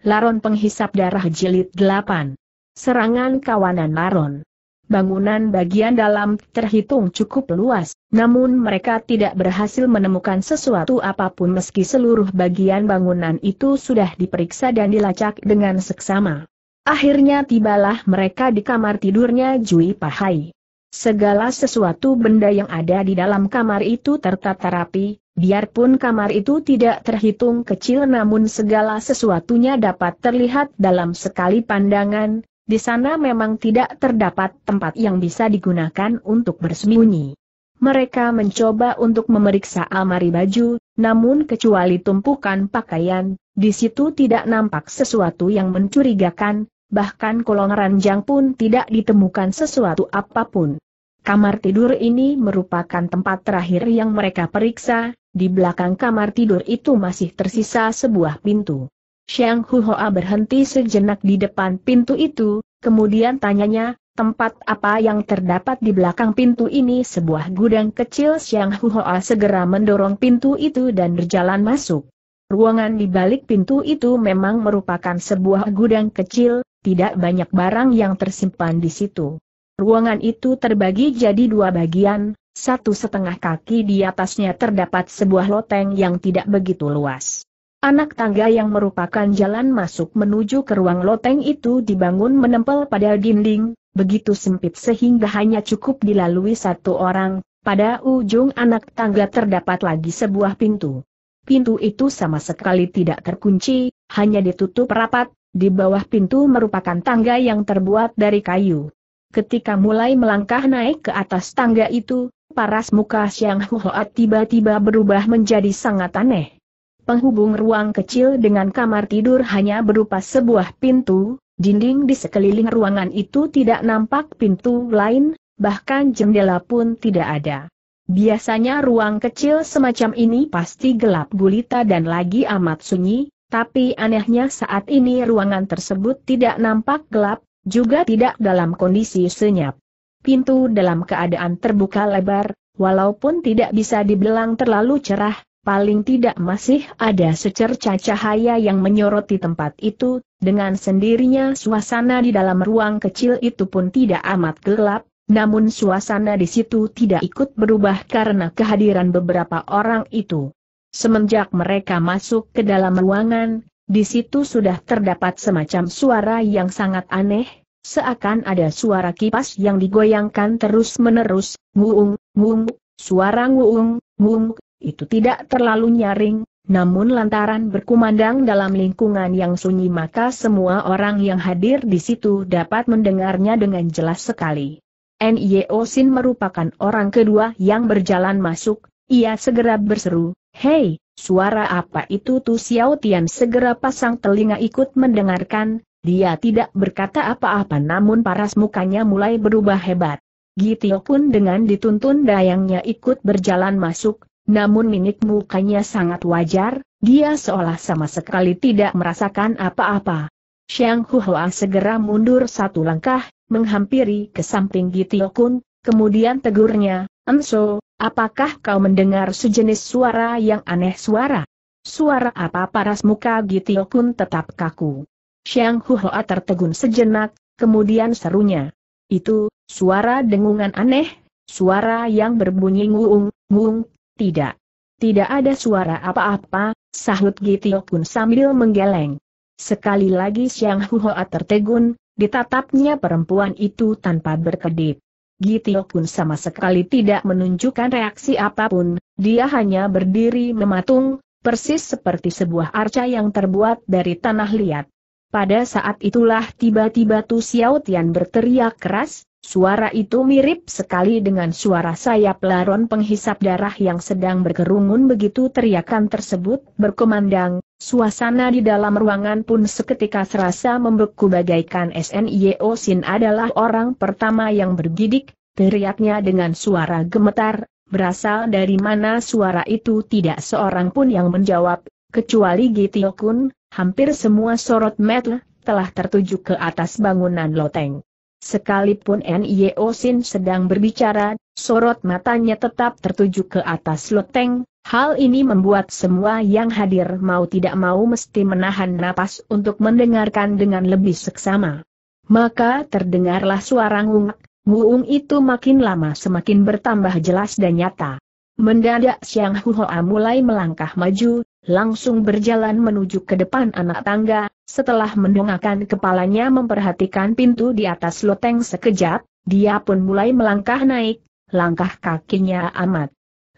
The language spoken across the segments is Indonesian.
Laron penghisap darah jilid 8. Serangan kawanan Laron. Bangunan bagian dalam terhitung cukup luas, namun mereka tidak berhasil menemukan sesuatu apapun meski seluruh bagian bangunan itu sudah diperiksa dan dilacak dengan seksama. Akhirnya tibalah mereka di kamar tidurnya Jui Pahai. Segala sesuatu benda yang ada di dalam kamar itu tertata rapi, Biarpun kamar itu tidak terhitung kecil namun segala sesuatunya dapat terlihat dalam sekali pandangan, di sana memang tidak terdapat tempat yang bisa digunakan untuk bersembunyi. Mereka mencoba untuk memeriksa almari baju, namun kecuali tumpukan pakaian, di situ tidak nampak sesuatu yang mencurigakan, bahkan kolong ranjang pun tidak ditemukan sesuatu apapun. Kamar tidur ini merupakan tempat terakhir yang mereka periksa, di belakang kamar tidur itu masih tersisa sebuah pintu. Xiang Huhoa berhenti sejenak di depan pintu itu, kemudian tanyanya, tempat apa yang terdapat di belakang pintu ini sebuah gudang kecil Xiang Huhoa segera mendorong pintu itu dan berjalan masuk. Ruangan di balik pintu itu memang merupakan sebuah gudang kecil, tidak banyak barang yang tersimpan di situ. Ruangan itu terbagi jadi dua bagian, satu setengah kaki di atasnya terdapat sebuah loteng yang tidak begitu luas. Anak tangga yang merupakan jalan masuk menuju ke ruang loteng itu dibangun menempel pada dinding, begitu sempit sehingga hanya cukup dilalui satu orang, pada ujung anak tangga terdapat lagi sebuah pintu. Pintu itu sama sekali tidak terkunci, hanya ditutup rapat, di bawah pintu merupakan tangga yang terbuat dari kayu. Ketika mulai melangkah naik ke atas tangga itu, paras muka Siang Huoat tiba-tiba berubah menjadi sangat aneh. Penghubung ruang kecil dengan kamar tidur hanya berupa sebuah pintu, dinding di sekeliling ruangan itu tidak nampak pintu lain, bahkan jendela pun tidak ada. Biasanya ruang kecil semacam ini pasti gelap gulita dan lagi amat sunyi, tapi anehnya saat ini ruangan tersebut tidak nampak gelap, juga tidak dalam kondisi senyap. Pintu dalam keadaan terbuka lebar, walaupun tidak bisa dibilang terlalu cerah, paling tidak masih ada secerca cahaya yang menyoroti tempat itu, dengan sendirinya suasana di dalam ruang kecil itu pun tidak amat gelap, namun suasana di situ tidak ikut berubah karena kehadiran beberapa orang itu. Semenjak mereka masuk ke dalam ruangan, di situ sudah terdapat semacam suara yang sangat aneh, seakan ada suara kipas yang digoyangkan terus-menerus, nguung, nguung, suara nguung, nguung, itu tidak terlalu nyaring, namun lantaran berkumandang dalam lingkungan yang sunyi maka semua orang yang hadir di situ dapat mendengarnya dengan jelas sekali. N.I.O. Sin merupakan orang kedua yang berjalan masuk, ia segera berseru, Hei, Suara apa itu Tu Xiao Tian segera pasang telinga ikut mendengarkan, dia tidak berkata apa-apa namun paras mukanya mulai berubah hebat. Gitio pun dengan dituntun dayangnya ikut berjalan masuk, namun minit mukanya sangat wajar, dia seolah sama sekali tidak merasakan apa-apa. Xiang Huhua segera mundur satu langkah, menghampiri ke samping Gitio Kun, kemudian tegurnya, Enso, apakah kau mendengar sejenis suara yang aneh suara? Suara apa paras muka Gitio pun tetap kaku. Xiang Huhoa tertegun sejenak, kemudian serunya. Itu, suara dengungan aneh, suara yang berbunyi nguung, nguung, tidak. Tidak ada suara apa-apa, sahut Gitio pun sambil menggeleng. Sekali lagi Xiang Huhoa tertegun, ditatapnya perempuan itu tanpa berkedip. Gitiok pun sama sekali tidak menunjukkan reaksi apapun, dia hanya berdiri mematung, persis seperti sebuah arca yang terbuat dari tanah liat. Pada saat itulah tiba-tiba Tu Xiao berteriak keras, suara itu mirip sekali dengan suara sayap laron penghisap darah yang sedang berkerumun begitu teriakan tersebut berkumandang, Suasana di dalam ruangan pun seketika serasa membeku bagaikan SNIO Sin adalah orang pertama yang bergidik, teriaknya dengan suara gemetar, berasal dari mana suara itu tidak seorang pun yang menjawab, kecuali Gitiokun, hampir semua sorot mata telah tertuju ke atas bangunan loteng. Sekalipun NIO Sin sedang berbicara, sorot matanya tetap tertuju ke atas loteng, Hal ini membuat semua yang hadir mau tidak mau mesti menahan napas untuk mendengarkan dengan lebih seksama. Maka terdengarlah suara ngung nguung itu makin lama semakin bertambah jelas dan nyata. Mendadak Siang Huhoa mulai melangkah maju, langsung berjalan menuju ke depan anak tangga, setelah mendongakkan kepalanya memperhatikan pintu di atas loteng sekejap, dia pun mulai melangkah naik, langkah kakinya amat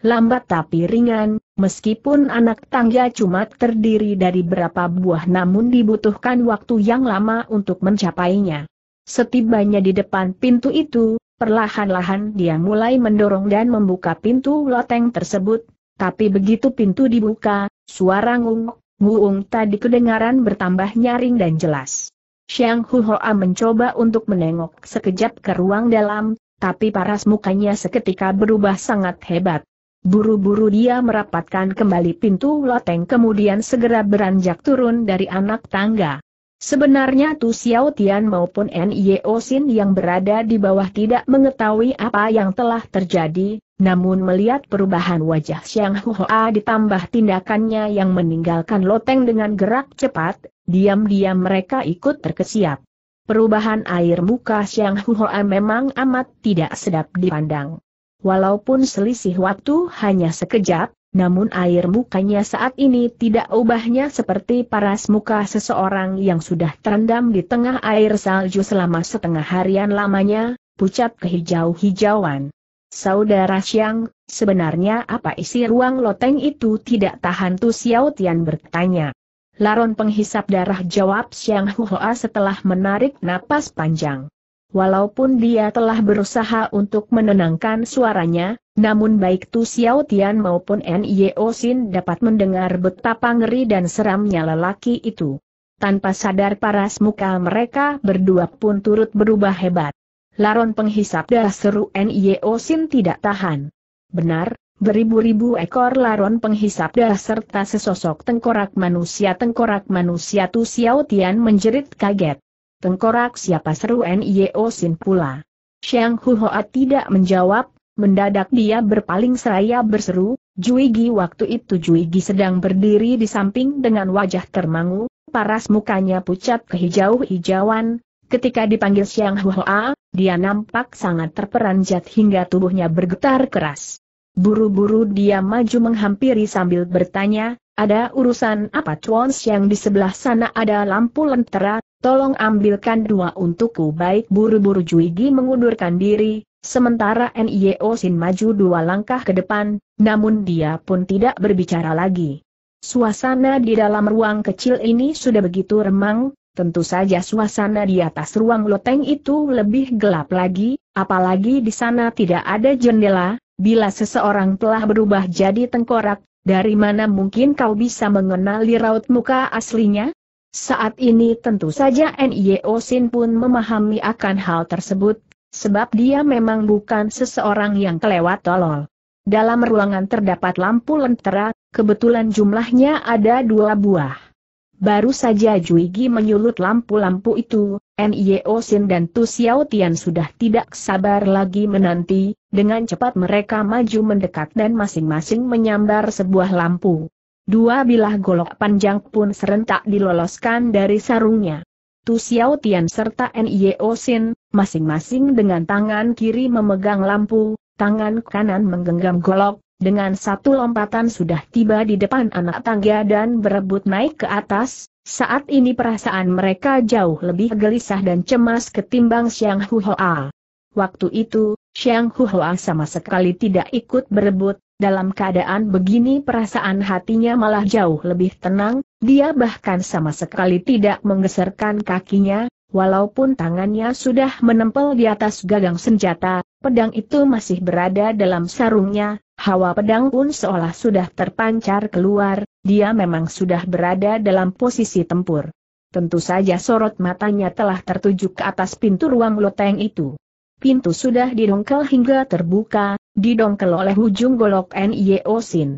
Lambat tapi ringan, meskipun anak tangga cuma terdiri dari berapa buah namun dibutuhkan waktu yang lama untuk mencapainya. Setibanya di depan pintu itu, perlahan-lahan dia mulai mendorong dan membuka pintu loteng tersebut, tapi begitu pintu dibuka, suara ngung, nguung tadi kedengaran bertambah nyaring dan jelas. Xiang Huhoa mencoba untuk menengok sekejap ke ruang dalam, tapi paras mukanya seketika berubah sangat hebat. Buru-buru dia merapatkan kembali pintu loteng kemudian segera beranjak turun dari anak tangga. Sebenarnya Tu Xiao Tian maupun N.Y.O. Sin yang berada di bawah tidak mengetahui apa yang telah terjadi, namun melihat perubahan wajah Xiang Hua ditambah tindakannya yang meninggalkan loteng dengan gerak cepat, diam-diam mereka ikut terkesiap. Perubahan air muka Xiang Hua memang amat tidak sedap dipandang. Walaupun selisih waktu hanya sekejap, namun air mukanya saat ini tidak ubahnya seperti paras muka seseorang yang sudah terendam di tengah air salju selama setengah harian lamanya, pucat kehijau-hijauan. Saudara Xiang, sebenarnya apa isi ruang loteng itu tidak tahan Tu Xiao Tian bertanya. Laron penghisap darah jawab Xiang Huoa setelah menarik napas panjang. Walaupun dia telah berusaha untuk menenangkan suaranya, namun baik Tu Xiao Tian maupun N.Y.O. Sin dapat mendengar betapa ngeri dan seramnya lelaki itu. Tanpa sadar paras muka mereka berdua pun turut berubah hebat. Laron penghisap darah seru N.Y.O. Sin tidak tahan. Benar, beribu-ribu ekor laron penghisap darah serta sesosok tengkorak manusia tengkorak manusia Tu Xiao Tian menjerit kaget. Tengkorak siapa seru Nio Sin pula. Xiang Huhoa tidak menjawab, mendadak dia berpaling seraya berseru, Juigi waktu itu Juigi sedang berdiri di samping dengan wajah termangu, paras mukanya pucat kehijau-hijauan, ketika dipanggil Xiang Huhoa, dia nampak sangat terperanjat hingga tubuhnya bergetar keras. Buru-buru dia maju menghampiri sambil bertanya, ada urusan apa Chuans yang di sebelah sana ada lampu lentera, tolong ambilkan dua untukku baik buru-buru Juigi mengundurkan diri, sementara Nio Sin maju dua langkah ke depan, namun dia pun tidak berbicara lagi. Suasana di dalam ruang kecil ini sudah begitu remang, tentu saja suasana di atas ruang loteng itu lebih gelap lagi, apalagi di sana tidak ada jendela, Bila seseorang telah berubah jadi tengkorak, dari mana mungkin kau bisa mengenali raut muka aslinya? Saat ini tentu saja N.I.O. Sin pun memahami akan hal tersebut, sebab dia memang bukan seseorang yang kelewat tolol. Dalam ruangan terdapat lampu lentera, kebetulan jumlahnya ada dua buah. Baru saja Juigi menyulut lampu-lampu itu, NIO e Sin dan Tu Xiao Tian sudah tidak sabar lagi menanti, dengan cepat mereka maju mendekat dan masing-masing menyambar sebuah lampu. Dua bilah golok panjang pun serentak diloloskan dari sarungnya. Tu Xiao Tian serta NIO e Sin, masing-masing dengan tangan kiri memegang lampu, tangan kanan menggenggam golok, dengan satu lompatan sudah tiba di depan anak tangga dan berebut naik ke atas, saat ini perasaan mereka jauh lebih gelisah dan cemas ketimbang Xiang Huoa. Waktu itu, Xiang Huoa sama sekali tidak ikut berebut, dalam keadaan begini perasaan hatinya malah jauh lebih tenang, dia bahkan sama sekali tidak menggeserkan kakinya, walaupun tangannya sudah menempel di atas gagang senjata, pedang itu masih berada dalam sarungnya, Hawa pedang pun seolah sudah terpancar keluar, dia memang sudah berada dalam posisi tempur. Tentu saja sorot matanya telah tertuju ke atas pintu ruang loteng itu. Pintu sudah didongkel hingga terbuka, didongkel oleh ujung golok N.I.O. E Sin.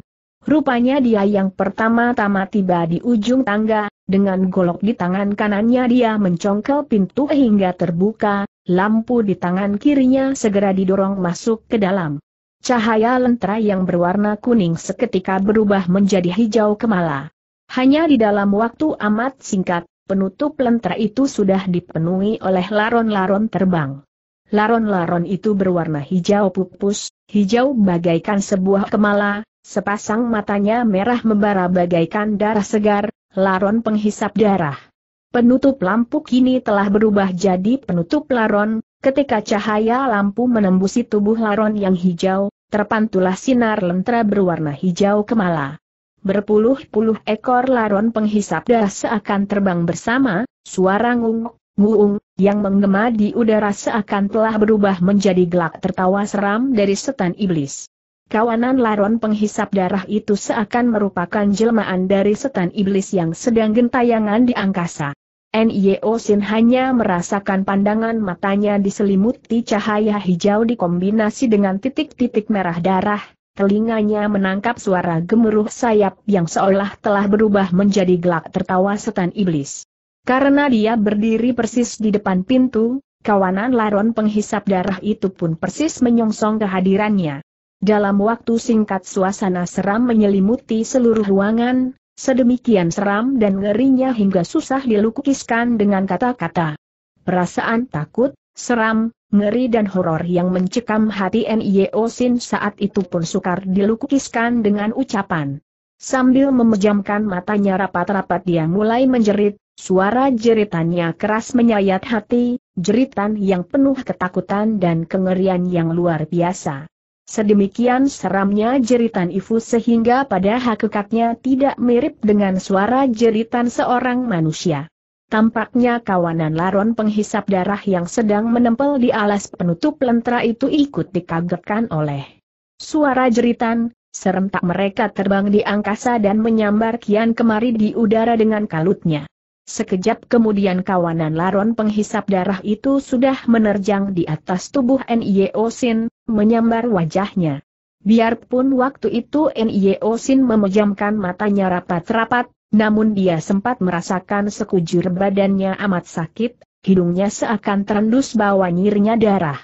Rupanya dia yang pertama-tama tiba di ujung tangga, dengan golok di tangan kanannya dia mencongkel pintu hingga terbuka, lampu di tangan kirinya segera didorong masuk ke dalam. Cahaya lentera yang berwarna kuning seketika berubah menjadi hijau kemala. Hanya di dalam waktu amat singkat, penutup lentera itu sudah dipenuhi oleh laron-laron terbang. Laron-laron itu berwarna hijau pupus, hijau bagaikan sebuah kemala, sepasang matanya merah membara bagaikan darah segar, laron penghisap darah. Penutup lampu kini telah berubah jadi penutup laron, ketika cahaya lampu menembusi tubuh laron yang hijau, terpantulah sinar lentera berwarna hijau kemala. Berpuluh-puluh ekor laron penghisap darah seakan terbang bersama, suara ngung nguung, yang menggema di udara seakan telah berubah menjadi gelak tertawa seram dari setan iblis. Kawanan laron penghisap darah itu seakan merupakan jelmaan dari setan iblis yang sedang gentayangan di angkasa. NIO Sin hanya merasakan pandangan matanya diselimuti cahaya hijau dikombinasi dengan titik-titik merah darah, telinganya menangkap suara gemuruh sayap yang seolah telah berubah menjadi gelak tertawa setan iblis. Karena dia berdiri persis di depan pintu, kawanan laron penghisap darah itu pun persis menyongsong kehadirannya. Dalam waktu singkat suasana seram menyelimuti seluruh ruangan, Sedemikian seram dan ngerinya hingga susah dilukiskan dengan kata-kata. Perasaan takut, seram, ngeri dan horor yang mencekam hati Nio Sin saat itu pun sukar dilukiskan dengan ucapan. Sambil memejamkan matanya rapat-rapat dia mulai menjerit, suara jeritannya keras menyayat hati, jeritan yang penuh ketakutan dan kengerian yang luar biasa. Sedemikian seramnya jeritan Ifu sehingga pada hakikatnya tidak mirip dengan suara jeritan seorang manusia. Tampaknya kawanan laron penghisap darah yang sedang menempel di alas penutup lentera itu ikut dikagetkan oleh suara jeritan, serentak mereka terbang di angkasa dan menyambar kian kemari di udara dengan kalutnya. Sekejap kemudian kawanan laron penghisap darah itu sudah menerjang di atas tubuh N.I.O. Sin, menyambar wajahnya. Biarpun waktu itu N.I.O. Sin memejamkan matanya rapat-rapat, namun dia sempat merasakan sekujur badannya amat sakit, hidungnya seakan terendus bawa nyirnya darah.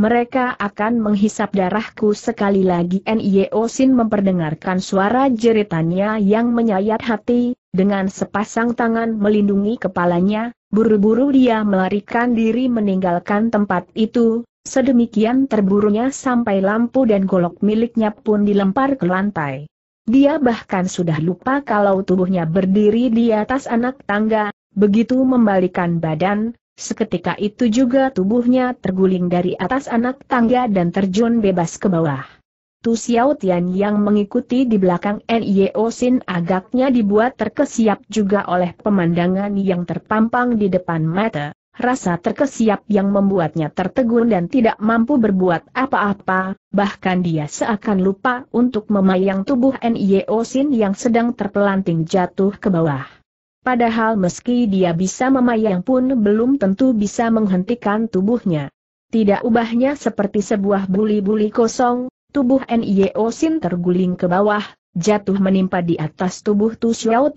Mereka akan menghisap darahku sekali lagi N.I.O. Sin memperdengarkan suara jeritannya yang menyayat hati, dengan sepasang tangan melindungi kepalanya, buru-buru dia melarikan diri meninggalkan tempat itu, sedemikian terburunya sampai lampu dan golok miliknya pun dilempar ke lantai. Dia bahkan sudah lupa kalau tubuhnya berdiri di atas anak tangga, begitu membalikan badan, seketika itu juga tubuhnya terguling dari atas anak tangga dan terjun bebas ke bawah. Tu Xiao Tian yang mengikuti di belakang Nio Sin agaknya dibuat terkesiap juga oleh pemandangan yang terpampang di depan mata, rasa terkesiap yang membuatnya tertegun dan tidak mampu berbuat apa-apa, bahkan dia seakan lupa untuk memayang tubuh Nio Sin yang sedang terpelanting jatuh ke bawah. Padahal meski dia bisa memayang pun belum tentu bisa menghentikan tubuhnya. Tidak ubahnya seperti sebuah buli-buli kosong, Tubuh Nio Sin terguling ke bawah, jatuh menimpa di atas tubuh Tu Xiao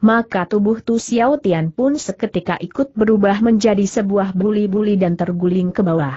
Maka tubuh Tu Xiao pun seketika ikut berubah menjadi sebuah buli-buli dan terguling ke bawah.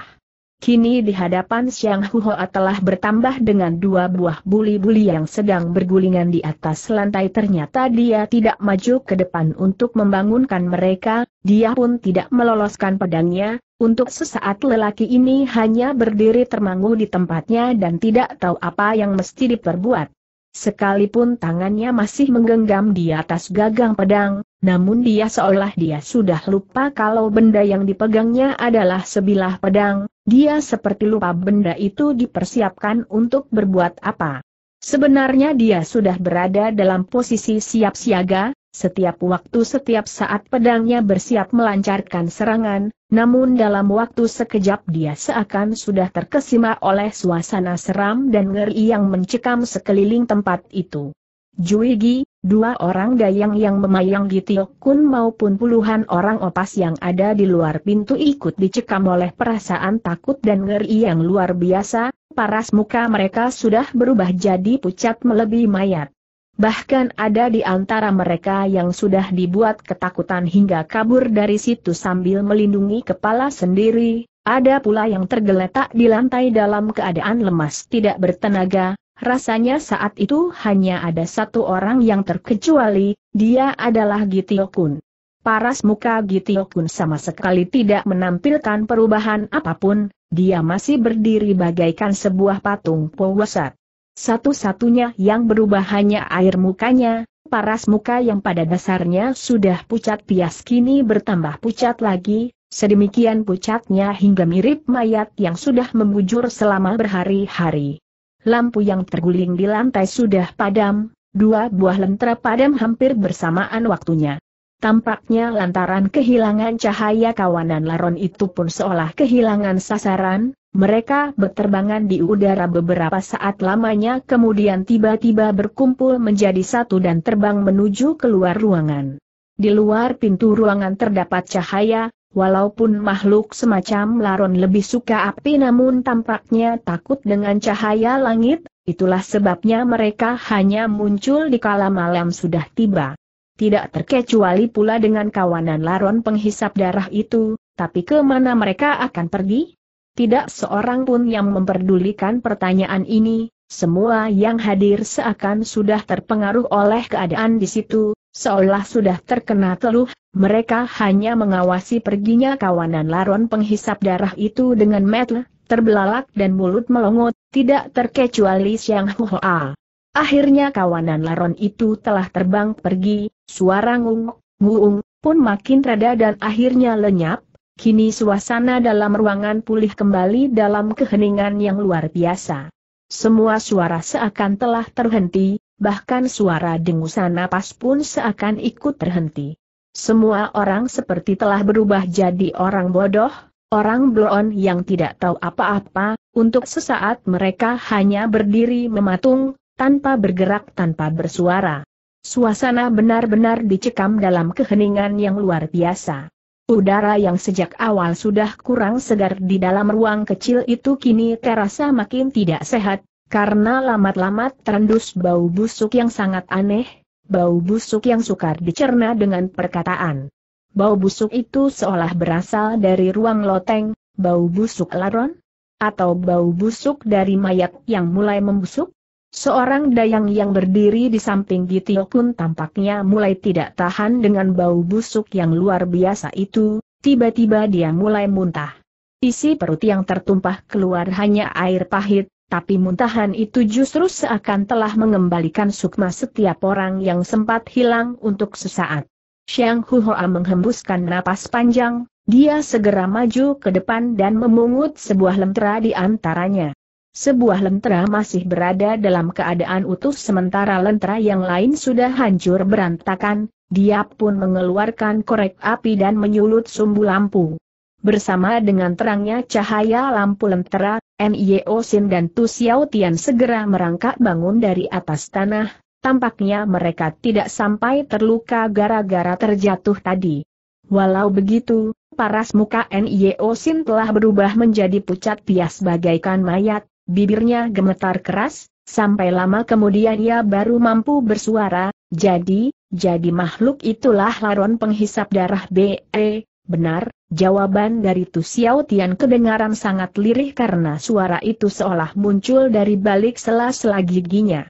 Kini di hadapan Siang Huhoa telah bertambah dengan dua buah buli-buli yang sedang bergulingan di atas lantai ternyata dia tidak maju ke depan untuk membangunkan mereka, dia pun tidak meloloskan pedangnya, untuk sesaat lelaki ini hanya berdiri termangu di tempatnya dan tidak tahu apa yang mesti diperbuat. Sekalipun tangannya masih menggenggam di atas gagang pedang, namun dia seolah dia sudah lupa kalau benda yang dipegangnya adalah sebilah pedang, dia seperti lupa benda itu dipersiapkan untuk berbuat apa. Sebenarnya dia sudah berada dalam posisi siap siaga, setiap waktu setiap saat pedangnya bersiap melancarkan serangan, namun dalam waktu sekejap dia seakan sudah terkesima oleh suasana seram dan ngeri yang mencekam sekeliling tempat itu. Juigi, Dua orang dayang yang memayang di Kun maupun puluhan orang opas yang ada di luar pintu ikut dicekam oleh perasaan takut dan ngeri yang luar biasa, paras muka mereka sudah berubah jadi pucat melebihi mayat. Bahkan ada di antara mereka yang sudah dibuat ketakutan hingga kabur dari situ sambil melindungi kepala sendiri, ada pula yang tergeletak di lantai dalam keadaan lemas tidak bertenaga, Rasanya saat itu hanya ada satu orang yang terkecuali, dia adalah Gitiokun. Paras muka Gitiokun sama sekali tidak menampilkan perubahan apapun, dia masih berdiri bagaikan sebuah patung pewasat. Satu-satunya yang berubah hanya air mukanya, paras muka yang pada dasarnya sudah pucat pias kini bertambah pucat lagi, sedemikian pucatnya hingga mirip mayat yang sudah membujur selama berhari-hari lampu yang terguling di lantai sudah padam, dua buah lentera padam hampir bersamaan waktunya. Tampaknya lantaran kehilangan cahaya kawanan laron itu pun seolah kehilangan sasaran, mereka berterbangan di udara beberapa saat lamanya kemudian tiba-tiba berkumpul menjadi satu dan terbang menuju keluar ruangan. Di luar pintu ruangan terdapat cahaya, Walaupun makhluk semacam laron lebih suka api namun tampaknya takut dengan cahaya langit, itulah sebabnya mereka hanya muncul di kala malam sudah tiba. Tidak terkecuali pula dengan kawanan laron penghisap darah itu, tapi kemana mereka akan pergi? Tidak seorang pun yang memperdulikan pertanyaan ini, semua yang hadir seakan sudah terpengaruh oleh keadaan di situ, Seolah sudah terkena teluh, mereka hanya mengawasi perginya kawanan laron penghisap darah itu dengan metel, terbelalak dan mulut melongot, tidak terkecuali Siang Hoa. Akhirnya kawanan laron itu telah terbang pergi, suara ngung, nguung, pun makin reda dan akhirnya lenyap, kini suasana dalam ruangan pulih kembali dalam keheningan yang luar biasa. Semua suara seakan telah terhenti, bahkan suara dengusan napas pun seakan ikut terhenti. Semua orang seperti telah berubah jadi orang bodoh, orang blon yang tidak tahu apa-apa, untuk sesaat mereka hanya berdiri mematung, tanpa bergerak tanpa bersuara. Suasana benar-benar dicekam dalam keheningan yang luar biasa. Udara yang sejak awal sudah kurang segar di dalam ruang kecil itu kini terasa makin tidak sehat, karena lamat-lamat terendus bau busuk yang sangat aneh, bau busuk yang sukar dicerna dengan perkataan. Bau busuk itu seolah berasal dari ruang loteng, bau busuk laron? Atau bau busuk dari mayat yang mulai membusuk? Seorang dayang yang berdiri di samping Gitio pun tampaknya mulai tidak tahan dengan bau busuk yang luar biasa itu, tiba-tiba dia mulai muntah. Isi perut yang tertumpah keluar hanya air pahit, tapi muntahan itu justru seakan telah mengembalikan sukma setiap orang yang sempat hilang untuk sesaat. Xiang Huhoa menghembuskan napas panjang, dia segera maju ke depan dan memungut sebuah lentera di antaranya. Sebuah lentera masih berada dalam keadaan utuh sementara lentera yang lain sudah hancur berantakan, dia pun mengeluarkan korek api dan menyulut sumbu lampu. Bersama dengan terangnya cahaya lampu lentera, Nio Sin dan Tu Xiao Tian segera merangkak bangun dari atas tanah, tampaknya mereka tidak sampai terluka gara-gara terjatuh tadi. Walau begitu, paras muka Nio Sin telah berubah menjadi pucat pias bagaikan mayat, bibirnya gemetar keras, sampai lama kemudian ia baru mampu bersuara, jadi, jadi makhluk itulah laron penghisap darah B.E., benar, Jawaban dari Tu Xiao Tian kedengaran sangat lirih karena suara itu seolah muncul dari balik sela-sela giginya.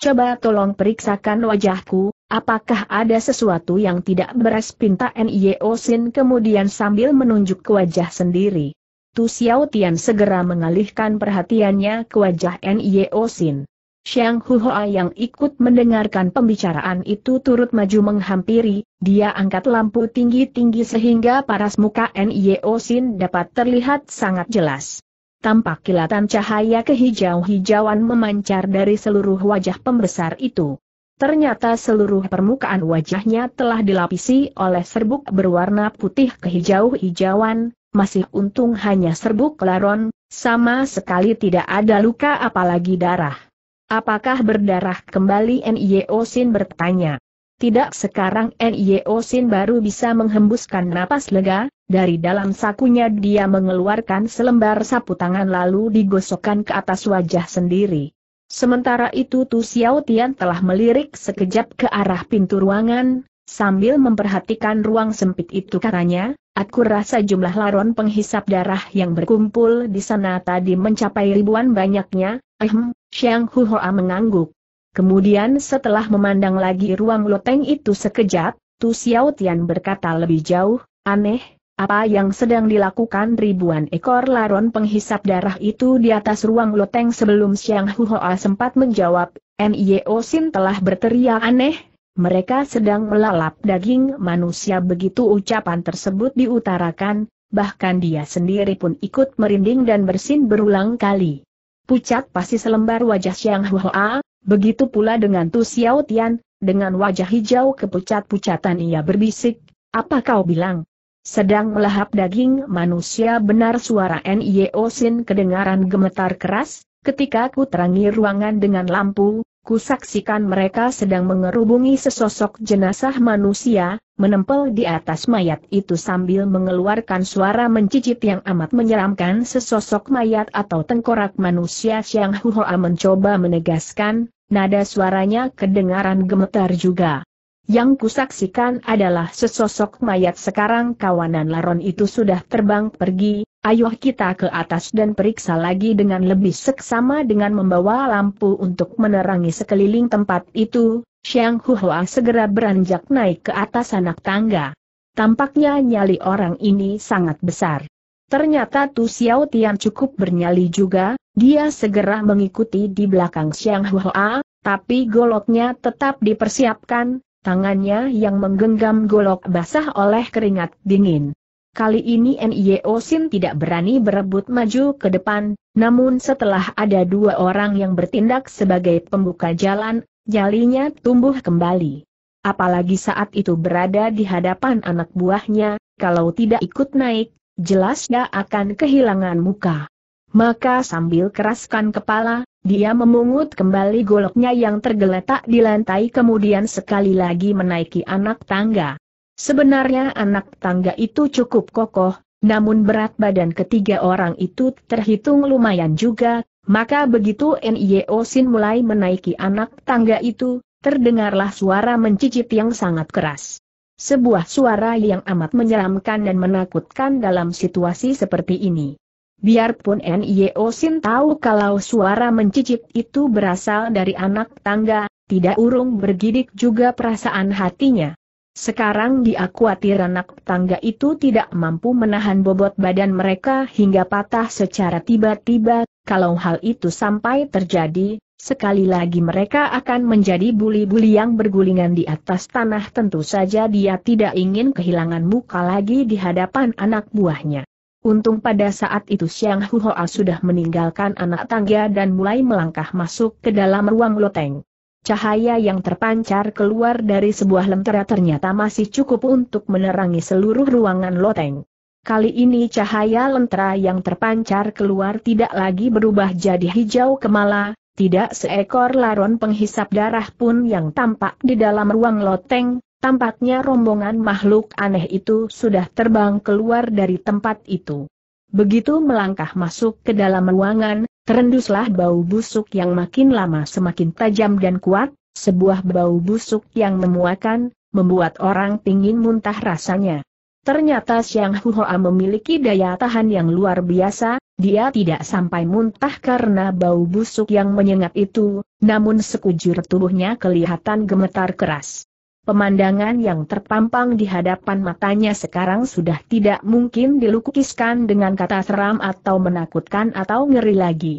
Coba tolong periksakan wajahku, apakah ada sesuatu yang tidak beres pinta N.I.O. Sin kemudian sambil menunjuk ke wajah sendiri. Tu Xiao Tian segera mengalihkan perhatiannya ke wajah N.I.O. Sin. Xiang Huhua yang ikut mendengarkan pembicaraan itu turut maju menghampiri, dia angkat lampu tinggi-tinggi sehingga paras muka Nio Sin dapat terlihat sangat jelas. Tampak kilatan cahaya kehijau-hijauan memancar dari seluruh wajah pembesar itu. Ternyata seluruh permukaan wajahnya telah dilapisi oleh serbuk berwarna putih kehijau-hijauan, masih untung hanya serbuk laron, sama sekali tidak ada luka apalagi darah. Apakah berdarah kembali Nio Sin bertanya. Tidak sekarang Nio Sin baru bisa menghembuskan napas lega, dari dalam sakunya dia mengeluarkan selembar sapu tangan lalu digosokkan ke atas wajah sendiri. Sementara itu Tu Xiao Tian telah melirik sekejap ke arah pintu ruangan, sambil memperhatikan ruang sempit itu katanya, aku rasa jumlah laron penghisap darah yang berkumpul di sana tadi mencapai ribuan banyaknya, Ehm, Xiang Huhoa mengangguk. Kemudian setelah memandang lagi ruang loteng itu sekejap, Tu Xiao Tian berkata lebih jauh, aneh, apa yang sedang dilakukan ribuan ekor laron penghisap darah itu di atas ruang loteng sebelum Xiang Huhoa sempat menjawab, Nio Sin telah berteriak aneh, mereka sedang melalap daging manusia begitu ucapan tersebut diutarakan, bahkan dia sendiri pun ikut merinding dan bersin berulang kali. Pucat pasti selembar wajah Xiang Hua, begitu pula dengan Tu Xiao Tian, dengan wajah hijau kepucat-pucatan ia berbisik, apa kau bilang? Sedang melahap daging manusia benar suara Nio Sin kedengaran gemetar keras, ketika ku terangi ruangan dengan lampu, ku saksikan mereka sedang mengerubungi sesosok jenazah manusia, menempel di atas mayat itu sambil mengeluarkan suara mencicit yang amat menyeramkan sesosok mayat atau tengkorak manusia Siang Huhoa mencoba menegaskan, nada suaranya kedengaran gemetar juga. Yang kusaksikan adalah sesosok mayat sekarang kawanan laron itu sudah terbang pergi, Ayuh kita ke atas dan periksa lagi dengan lebih seksama dengan membawa lampu untuk menerangi sekeliling tempat itu, Xiang Huhua segera beranjak naik ke atas anak tangga. Tampaknya nyali orang ini sangat besar. Ternyata Tu Xiao Tian cukup bernyali juga, dia segera mengikuti di belakang Xiang Huhua, tapi goloknya tetap dipersiapkan, tangannya yang menggenggam golok basah oleh keringat dingin. Kali ini NIO Sin tidak berani berebut maju ke depan, namun setelah ada dua orang yang bertindak sebagai pembuka jalan, jalinya tumbuh kembali. Apalagi saat itu berada di hadapan anak buahnya, kalau tidak ikut naik, jelas dia akan kehilangan muka. Maka sambil keraskan kepala, dia memungut kembali goloknya yang tergeletak di lantai kemudian sekali lagi menaiki anak tangga. Sebenarnya anak tangga itu cukup kokoh, namun berat badan ketiga orang itu terhitung lumayan juga, maka begitu N.I.O. Sin mulai menaiki anak tangga itu, terdengarlah suara mencicit yang sangat keras. Sebuah suara yang amat menyeramkan dan menakutkan dalam situasi seperti ini. Biarpun N.I.O. Sin tahu kalau suara mencicit itu berasal dari anak tangga, tidak urung bergidik juga perasaan hatinya. Sekarang dia khawatir anak tangga itu tidak mampu menahan bobot badan mereka hingga patah secara tiba-tiba, kalau hal itu sampai terjadi, sekali lagi mereka akan menjadi buli-buli yang bergulingan di atas tanah tentu saja dia tidak ingin kehilangan muka lagi di hadapan anak buahnya. Untung pada saat itu Siang Huhoa sudah meninggalkan anak tangga dan mulai melangkah masuk ke dalam ruang loteng. Cahaya yang terpancar keluar dari sebuah lentera ternyata masih cukup untuk menerangi seluruh ruangan loteng. Kali ini cahaya lentera yang terpancar keluar tidak lagi berubah jadi hijau kemala, tidak seekor laron penghisap darah pun yang tampak di dalam ruang loteng, tampaknya rombongan makhluk aneh itu sudah terbang keluar dari tempat itu. Begitu melangkah masuk ke dalam ruangan, terenduslah bau busuk yang makin lama semakin tajam dan kuat, sebuah bau busuk yang memuakan, membuat orang pingin muntah rasanya. Ternyata siang Huhoa memiliki daya tahan yang luar biasa, dia tidak sampai muntah karena bau busuk yang menyengat itu, namun sekujur tubuhnya kelihatan gemetar keras. Pemandangan yang terpampang di hadapan matanya sekarang sudah tidak mungkin dilukiskan dengan kata seram atau menakutkan atau ngeri lagi.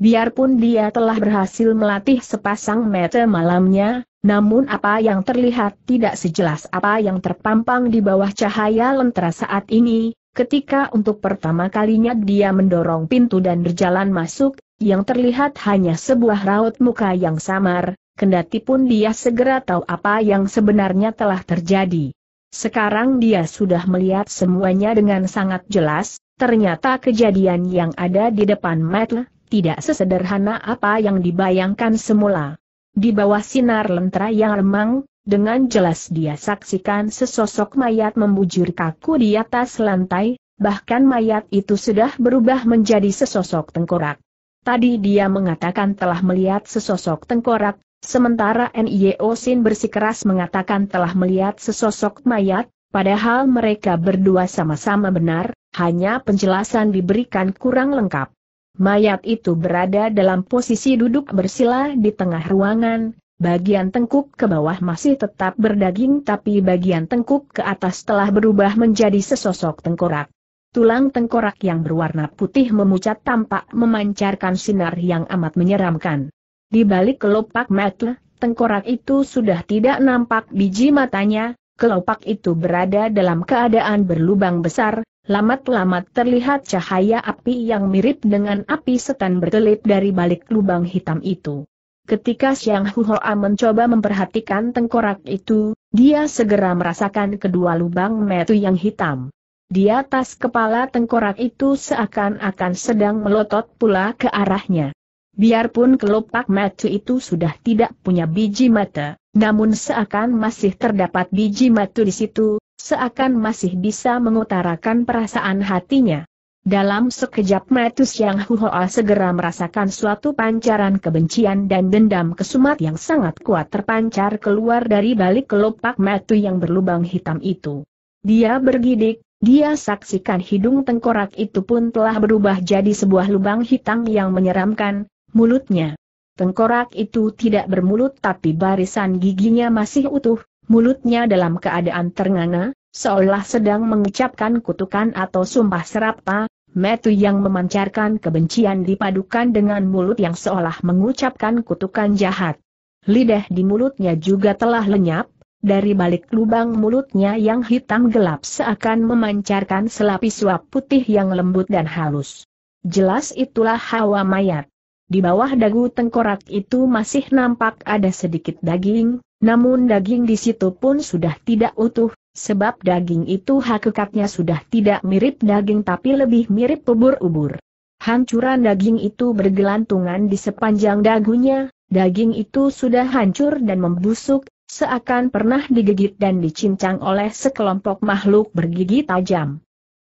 Biarpun dia telah berhasil melatih sepasang mata malamnya, namun apa yang terlihat tidak sejelas apa yang terpampang di bawah cahaya lentera saat ini, ketika untuk pertama kalinya dia mendorong pintu dan berjalan masuk, yang terlihat hanya sebuah raut muka yang samar, kendati pun dia segera tahu apa yang sebenarnya telah terjadi. Sekarang dia sudah melihat semuanya dengan sangat jelas, ternyata kejadian yang ada di depan Matt, tidak sesederhana apa yang dibayangkan semula. Di bawah sinar lentera yang remang, dengan jelas dia saksikan sesosok mayat membujur kaku di atas lantai, bahkan mayat itu sudah berubah menjadi sesosok tengkorak. Tadi dia mengatakan telah melihat sesosok tengkorak, Sementara NIO Sin bersikeras mengatakan telah melihat sesosok mayat, padahal mereka berdua sama-sama benar, hanya penjelasan diberikan kurang lengkap. Mayat itu berada dalam posisi duduk bersila di tengah ruangan, bagian tengkuk ke bawah masih tetap berdaging tapi bagian tengkuk ke atas telah berubah menjadi sesosok tengkorak. Tulang tengkorak yang berwarna putih memucat tampak memancarkan sinar yang amat menyeramkan. Di balik kelopak mata, tengkorak itu sudah tidak nampak biji matanya, kelopak itu berada dalam keadaan berlubang besar, lamat-lamat terlihat cahaya api yang mirip dengan api setan berkelip dari balik lubang hitam itu. Ketika Xiang Huhoa mencoba memperhatikan tengkorak itu, dia segera merasakan kedua lubang metu yang hitam. Di atas kepala tengkorak itu seakan-akan sedang melotot pula ke arahnya. Biarpun kelopak mata itu sudah tidak punya biji mata, namun seakan masih terdapat biji mata di situ, seakan masih bisa mengutarakan perasaan hatinya. Dalam sekejap Matus yang Huhoa segera merasakan suatu pancaran kebencian dan dendam kesumat yang sangat kuat terpancar keluar dari balik kelopak matu yang berlubang hitam itu. Dia bergidik, dia saksikan hidung tengkorak itu pun telah berubah jadi sebuah lubang hitam yang menyeramkan, mulutnya. Tengkorak itu tidak bermulut tapi barisan giginya masih utuh, mulutnya dalam keadaan ternganga, seolah sedang mengucapkan kutukan atau sumpah serapta, metu yang memancarkan kebencian dipadukan dengan mulut yang seolah mengucapkan kutukan jahat. Lidah di mulutnya juga telah lenyap, dari balik lubang mulutnya yang hitam gelap seakan memancarkan selapis suap putih yang lembut dan halus. Jelas itulah hawa mayat. Di bawah dagu tengkorak itu masih nampak ada sedikit daging, namun daging di situ pun sudah tidak utuh, sebab daging itu hakikatnya sudah tidak mirip daging tapi lebih mirip ubur-ubur. Hancuran daging itu bergelantungan di sepanjang dagunya, daging itu sudah hancur dan membusuk, seakan pernah digigit dan dicincang oleh sekelompok makhluk bergigi tajam.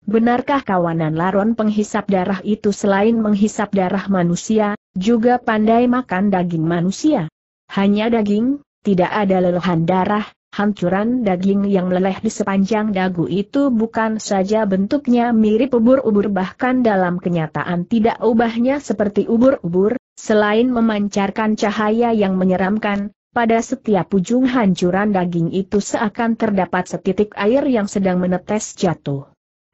Benarkah kawanan laron penghisap darah itu selain menghisap darah manusia, juga pandai makan daging manusia? Hanya daging, tidak ada lelehan darah, hancuran daging yang meleleh di sepanjang dagu itu bukan saja bentuknya mirip ubur-ubur bahkan dalam kenyataan tidak ubahnya seperti ubur-ubur, selain memancarkan cahaya yang menyeramkan, pada setiap ujung hancuran daging itu seakan terdapat setitik air yang sedang menetes jatuh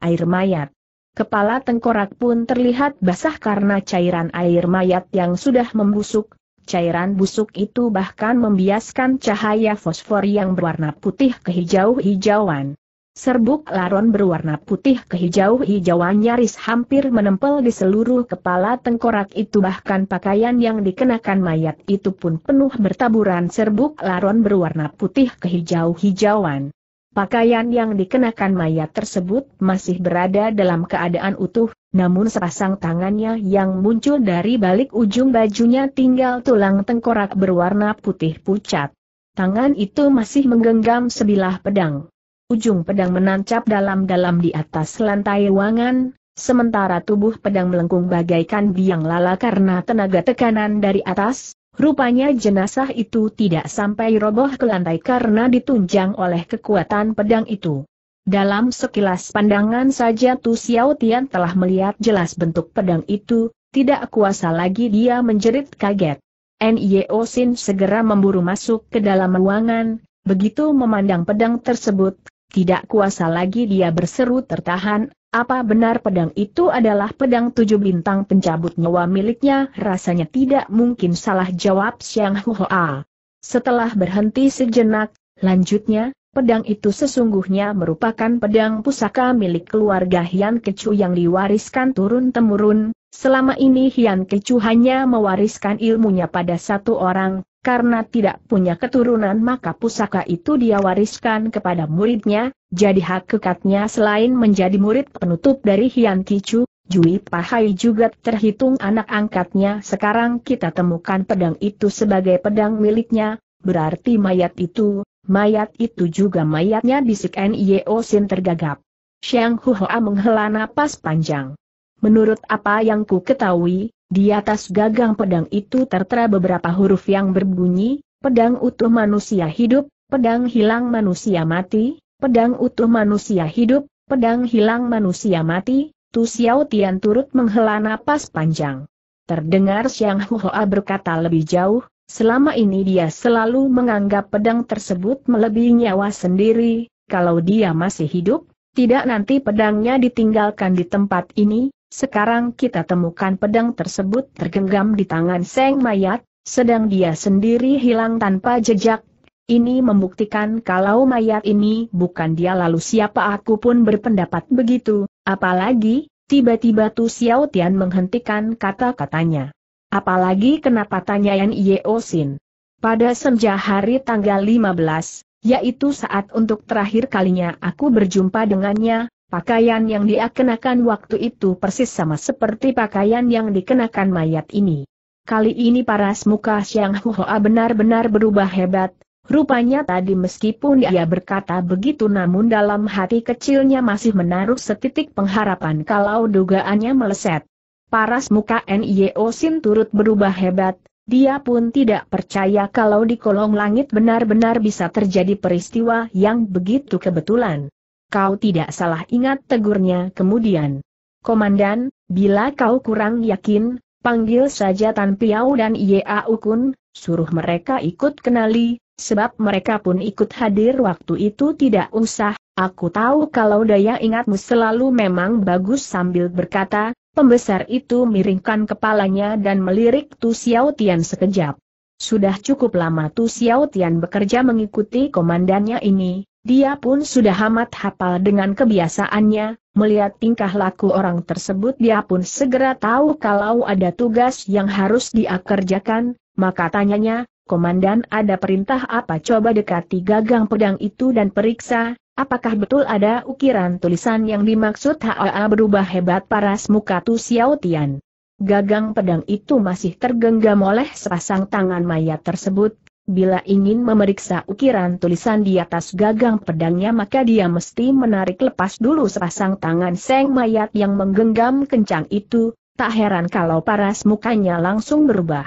air mayat. Kepala tengkorak pun terlihat basah karena cairan air mayat yang sudah membusuk, cairan busuk itu bahkan membiaskan cahaya fosfor yang berwarna putih kehijau-hijauan. Serbuk laron berwarna putih kehijau-hijauan nyaris hampir menempel di seluruh kepala tengkorak itu bahkan pakaian yang dikenakan mayat itu pun penuh bertaburan serbuk laron berwarna putih kehijau-hijauan. Pakaian yang dikenakan mayat tersebut masih berada dalam keadaan utuh, namun sepasang tangannya yang muncul dari balik ujung bajunya tinggal tulang tengkorak berwarna putih pucat. Tangan itu masih menggenggam sebilah pedang. Ujung pedang menancap dalam-dalam di atas lantai ruangan, sementara tubuh pedang melengkung bagaikan biang lala karena tenaga tekanan dari atas, Rupanya jenazah itu tidak sampai roboh ke lantai karena ditunjang oleh kekuatan pedang itu. Dalam sekilas pandangan saja Tu Xiao Tian telah melihat jelas bentuk pedang itu, tidak kuasa lagi dia menjerit kaget. N.I.O. Sin segera memburu masuk ke dalam ruangan, begitu memandang pedang tersebut, tidak kuasa lagi dia berseru tertahan, apa benar pedang itu adalah pedang tujuh bintang pencabut nyawa miliknya? Rasanya tidak mungkin salah jawab Xiang A. Setelah berhenti sejenak, lanjutnya, pedang itu sesungguhnya merupakan pedang pusaka milik keluarga Hian Kecu yang diwariskan turun-temurun. Selama ini Hian Kecu hanya mewariskan ilmunya pada satu orang, karena tidak punya keturunan maka pusaka itu dia wariskan kepada muridnya, jadi hak hakikatnya selain menjadi murid penutup dari Hian Kicu, Jui Pahai juga terhitung anak angkatnya sekarang kita temukan pedang itu sebagai pedang miliknya, berarti mayat itu, mayat itu juga mayatnya bisik N.I.O. Sin tergagap. Xiang Huhoa menghela napas panjang. Menurut apa yang ku ketahui, di atas gagang pedang itu tertera beberapa huruf yang berbunyi, pedang utuh manusia hidup, pedang hilang manusia mati, pedang utuh manusia hidup, pedang hilang manusia mati, Tu Xiao Tian turut menghela napas panjang. Terdengar Xiang Hua berkata lebih jauh, selama ini dia selalu menganggap pedang tersebut melebihi nyawa sendiri, kalau dia masih hidup, tidak nanti pedangnya ditinggalkan di tempat ini, sekarang kita temukan pedang tersebut tergenggam di tangan Seng Mayat, sedang dia sendiri hilang tanpa jejak. Ini membuktikan kalau mayat ini bukan dia lalu siapa aku pun berpendapat begitu, apalagi, tiba-tiba Tu Xiao Tian menghentikan kata-katanya. Apalagi kenapa tanyaan Yeo Sin. Pada senja hari tanggal 15, yaitu saat untuk terakhir kalinya aku berjumpa dengannya, Pakaian yang dia kenakan waktu itu persis sama seperti pakaian yang dikenakan mayat ini. Kali ini paras muka Xiang Huoa benar-benar berubah hebat, Rupanya tadi meskipun dia berkata begitu namun dalam hati kecilnya masih menaruh setitik pengharapan kalau dugaannya meleset. Paras muka N.I.O. Sin turut berubah hebat, dia pun tidak percaya kalau di kolong langit benar-benar bisa terjadi peristiwa yang begitu kebetulan kau tidak salah ingat tegurnya kemudian. Komandan, bila kau kurang yakin, panggil saja Tan Piau dan Ia Ukun, suruh mereka ikut kenali, sebab mereka pun ikut hadir waktu itu tidak usah, aku tahu kalau daya ingatmu selalu memang bagus sambil berkata, pembesar itu miringkan kepalanya dan melirik Tu Xiao Tian sekejap. Sudah cukup lama Tu Xiao Tian bekerja mengikuti komandannya ini, dia pun sudah amat hafal dengan kebiasaannya, melihat tingkah laku orang tersebut dia pun segera tahu kalau ada tugas yang harus dia kerjakan, maka tanyanya, Komandan ada perintah apa coba dekati gagang pedang itu dan periksa, apakah betul ada ukiran tulisan yang dimaksud HAA berubah hebat paras muka Tu Xiao Tian. Gagang pedang itu masih tergenggam oleh sepasang tangan mayat tersebut, Bila ingin memeriksa ukiran tulisan di atas gagang pedangnya maka dia mesti menarik lepas dulu sepasang tangan seng mayat yang menggenggam kencang itu, tak heran kalau paras mukanya langsung berubah.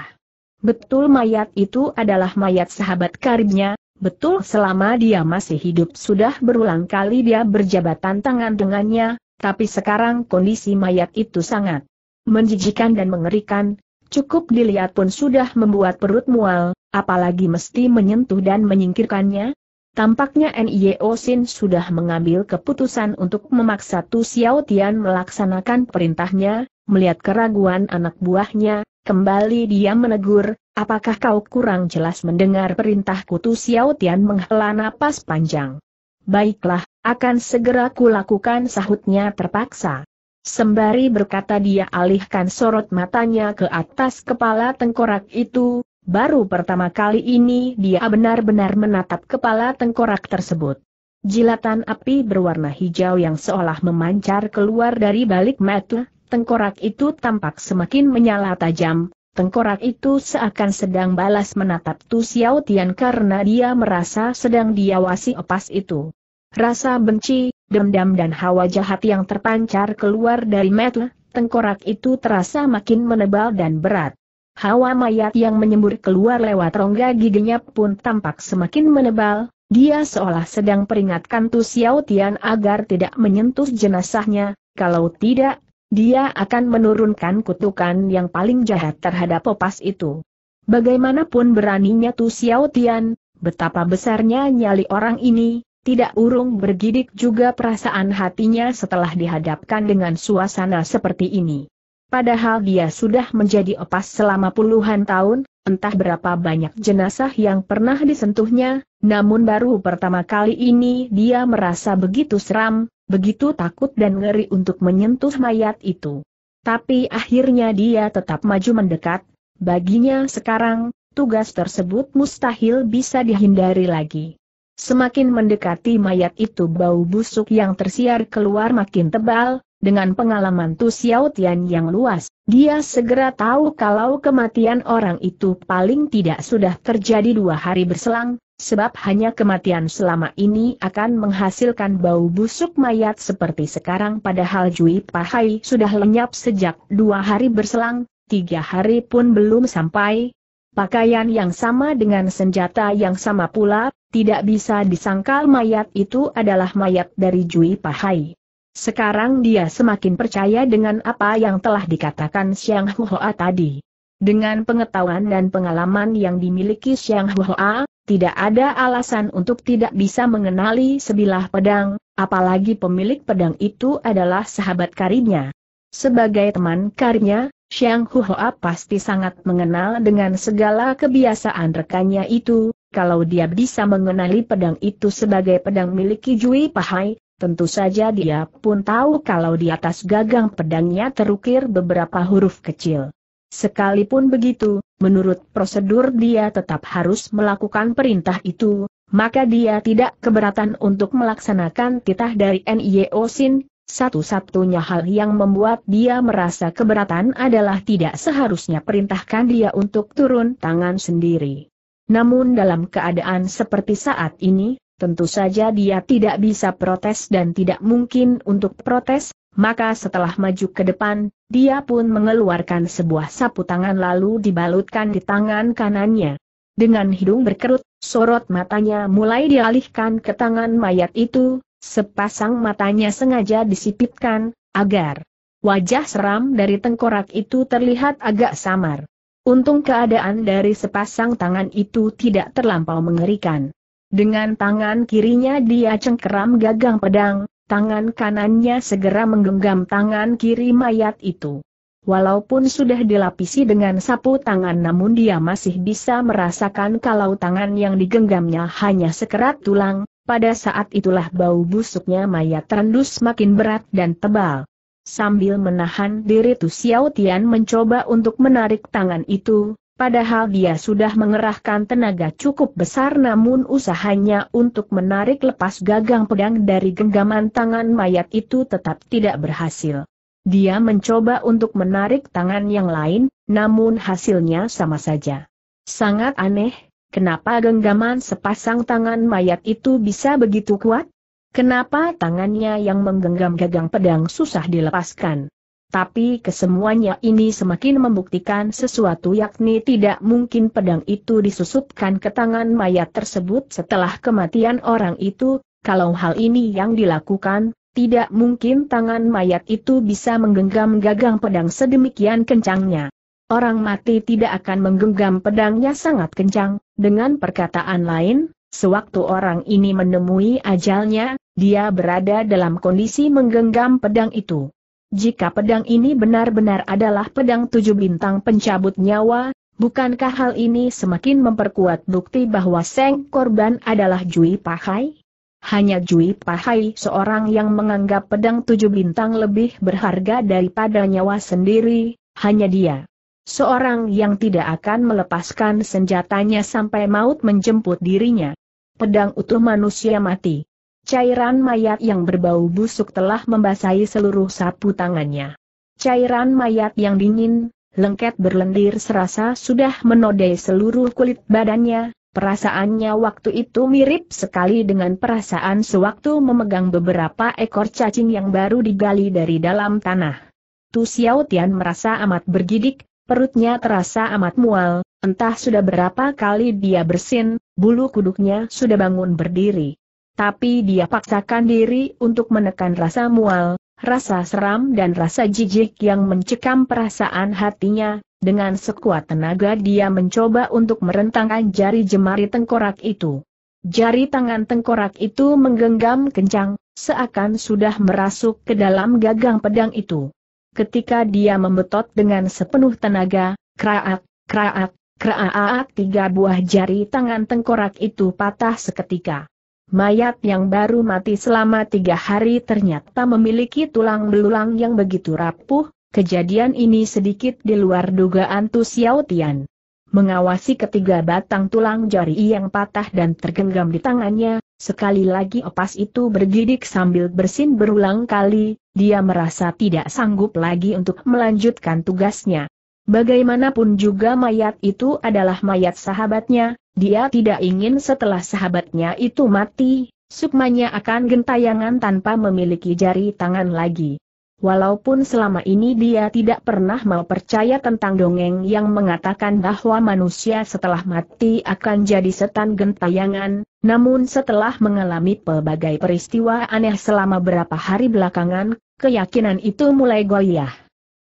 Betul mayat itu adalah mayat sahabat karibnya, betul selama dia masih hidup sudah berulang kali dia berjabatan tangan dengannya, tapi sekarang kondisi mayat itu sangat menjijikan dan mengerikan, cukup dilihat pun sudah membuat perut mual, Apalagi mesti menyentuh dan menyingkirkannya? Tampaknya NIO Sin sudah mengambil keputusan untuk memaksa Tu Xiao Tian melaksanakan perintahnya, melihat keraguan anak buahnya, kembali dia menegur, apakah kau kurang jelas mendengar perintahku Tu Xiao Tian menghela napas panjang. Baiklah, akan segera kulakukan sahutnya terpaksa. Sembari berkata dia alihkan sorot matanya ke atas kepala tengkorak itu, Baru pertama kali ini dia benar-benar menatap kepala tengkorak tersebut. Jilatan api berwarna hijau yang seolah memancar keluar dari balik mata, tengkorak itu tampak semakin menyala tajam, tengkorak itu seakan sedang balas menatap Tu Xiao Tian karena dia merasa sedang diawasi opas itu. Rasa benci, dendam dan hawa jahat yang terpancar keluar dari mata, tengkorak itu terasa makin menebal dan berat. Hawa mayat yang menyembur keluar lewat rongga giginya pun tampak semakin menebal, dia seolah sedang peringatkan Tu Xiao Tian agar tidak menyentuh jenazahnya, kalau tidak, dia akan menurunkan kutukan yang paling jahat terhadap opas itu. Bagaimanapun beraninya Tu Xiao Tian, betapa besarnya nyali orang ini, tidak urung bergidik juga perasaan hatinya setelah dihadapkan dengan suasana seperti ini. Padahal dia sudah menjadi opas selama puluhan tahun, entah berapa banyak jenazah yang pernah disentuhnya, namun baru pertama kali ini dia merasa begitu seram, begitu takut dan ngeri untuk menyentuh mayat itu. Tapi akhirnya dia tetap maju mendekat, baginya sekarang, tugas tersebut mustahil bisa dihindari lagi. Semakin mendekati mayat itu bau busuk yang tersiar keluar makin tebal, dengan pengalaman Tu Xiao Tian yang luas, dia segera tahu kalau kematian orang itu paling tidak sudah terjadi dua hari berselang, sebab hanya kematian selama ini akan menghasilkan bau busuk mayat seperti sekarang padahal Jui Pahai sudah lenyap sejak dua hari berselang, tiga hari pun belum sampai. Pakaian yang sama dengan senjata yang sama pula, tidak bisa disangkal mayat itu adalah mayat dari Jui Pahai. Sekarang dia semakin percaya dengan apa yang telah dikatakan Xiang Hua tadi. Dengan pengetahuan dan pengalaman yang dimiliki Xiang Hua, tidak ada alasan untuk tidak bisa mengenali sebilah pedang, apalagi pemilik pedang itu adalah sahabat karibnya. Sebagai teman karibnya, Xiang Hua pasti sangat mengenal dengan segala kebiasaan rekannya itu, kalau dia bisa mengenali pedang itu sebagai pedang miliki Jui Pahai, Tentu saja dia pun tahu kalau di atas gagang pedangnya terukir beberapa huruf kecil. Sekalipun begitu, menurut prosedur dia tetap harus melakukan perintah itu, maka dia tidak keberatan untuk melaksanakan titah dari NIO Sin. Satu-satunya hal yang membuat dia merasa keberatan adalah tidak seharusnya perintahkan dia untuk turun tangan sendiri. Namun dalam keadaan seperti saat ini, tentu saja dia tidak bisa protes dan tidak mungkin untuk protes, maka setelah maju ke depan, dia pun mengeluarkan sebuah sapu tangan lalu dibalutkan di tangan kanannya. Dengan hidung berkerut, sorot matanya mulai dialihkan ke tangan mayat itu, sepasang matanya sengaja disipitkan, agar wajah seram dari tengkorak itu terlihat agak samar. Untung keadaan dari sepasang tangan itu tidak terlampau mengerikan. Dengan tangan kirinya dia cengkeram gagang pedang, tangan kanannya segera menggenggam tangan kiri mayat itu. Walaupun sudah dilapisi dengan sapu tangan namun dia masih bisa merasakan kalau tangan yang digenggamnya hanya sekerat tulang, pada saat itulah bau busuknya mayat terendus makin berat dan tebal. Sambil menahan diri Tu Xiao Tian mencoba untuk menarik tangan itu, Padahal dia sudah mengerahkan tenaga cukup besar namun usahanya untuk menarik lepas gagang pedang dari genggaman tangan mayat itu tetap tidak berhasil. Dia mencoba untuk menarik tangan yang lain, namun hasilnya sama saja. Sangat aneh, kenapa genggaman sepasang tangan mayat itu bisa begitu kuat? Kenapa tangannya yang menggenggam gagang pedang susah dilepaskan? Tapi kesemuanya ini semakin membuktikan sesuatu yakni tidak mungkin pedang itu disusupkan ke tangan mayat tersebut setelah kematian orang itu, kalau hal ini yang dilakukan, tidak mungkin tangan mayat itu bisa menggenggam gagang pedang sedemikian kencangnya. Orang mati tidak akan menggenggam pedangnya sangat kencang, dengan perkataan lain, sewaktu orang ini menemui ajalnya, dia berada dalam kondisi menggenggam pedang itu. Jika pedang ini benar-benar adalah pedang tujuh bintang pencabut nyawa, bukankah hal ini semakin memperkuat bukti bahwa Seng korban adalah Jui Pahai? Hanya Jui Pahai seorang yang menganggap pedang tujuh bintang lebih berharga daripada nyawa sendiri, hanya dia. Seorang yang tidak akan melepaskan senjatanya sampai maut menjemput dirinya. Pedang utuh manusia mati. Cairan mayat yang berbau busuk telah membasahi seluruh sapu tangannya. Cairan mayat yang dingin, lengket berlendir serasa sudah menodai seluruh kulit badannya, perasaannya waktu itu mirip sekali dengan perasaan sewaktu memegang beberapa ekor cacing yang baru digali dari dalam tanah. Tu Xiao Tian merasa amat bergidik, perutnya terasa amat mual, entah sudah berapa kali dia bersin, bulu kuduknya sudah bangun berdiri tapi dia paksakan diri untuk menekan rasa mual, rasa seram dan rasa jijik yang mencekam perasaan hatinya, dengan sekuat tenaga dia mencoba untuk merentangkan jari jemari tengkorak itu. Jari tangan tengkorak itu menggenggam kencang, seakan sudah merasuk ke dalam gagang pedang itu. Ketika dia membetot dengan sepenuh tenaga, kraak, kraak, kraak tiga buah jari tangan tengkorak itu patah seketika. Mayat yang baru mati selama tiga hari ternyata memiliki tulang belulang yang begitu rapuh, kejadian ini sedikit di luar dugaan Tu Xiao Tian. Mengawasi ketiga batang tulang jari yang patah dan tergenggam di tangannya, sekali lagi opas itu bergidik sambil bersin berulang kali, dia merasa tidak sanggup lagi untuk melanjutkan tugasnya. Bagaimanapun juga mayat itu adalah mayat sahabatnya, dia tidak ingin setelah sahabatnya itu mati, sukmanya akan gentayangan tanpa memiliki jari tangan lagi. Walaupun selama ini dia tidak pernah mau percaya tentang dongeng yang mengatakan bahwa manusia setelah mati akan jadi setan gentayangan, namun setelah mengalami pelbagai peristiwa aneh selama berapa hari belakangan, keyakinan itu mulai goyah.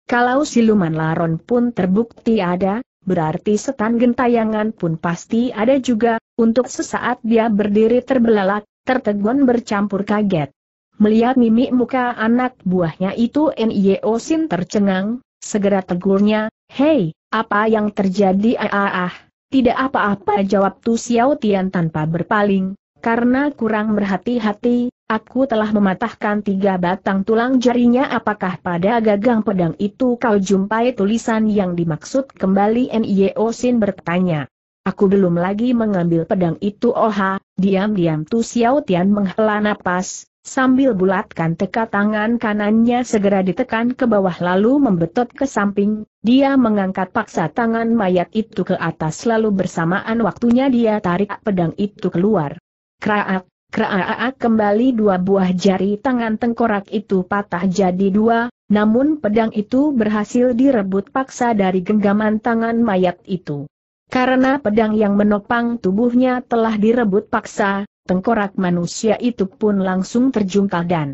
Kalau siluman laron pun terbukti ada, berarti setan gentayangan pun pasti ada juga, untuk sesaat dia berdiri terbelalak, tertegun bercampur kaget. Melihat mimik muka anak buahnya itu Nio Sin tercengang, segera tegurnya, Hei, apa yang terjadi ah, ah, ah Tidak apa-apa jawab Tu Xiao Tian tanpa berpaling, karena kurang berhati-hati, Aku telah mematahkan tiga batang tulang jarinya apakah pada gagang pedang itu kau jumpai tulisan yang dimaksud kembali N.I.O. Sin bertanya. Aku belum lagi mengambil pedang itu oha, diam-diam Tu Xiao Tian menghela napas, sambil bulatkan teka tangan kanannya segera ditekan ke bawah lalu membetot ke samping, dia mengangkat paksa tangan mayat itu ke atas lalu bersamaan waktunya dia tarik pedang itu keluar. Kraak, Keraaak kembali dua buah jari tangan tengkorak itu patah jadi dua, namun pedang itu berhasil direbut paksa dari genggaman tangan mayat itu. Karena pedang yang menopang tubuhnya telah direbut paksa, tengkorak manusia itu pun langsung terjungkal dan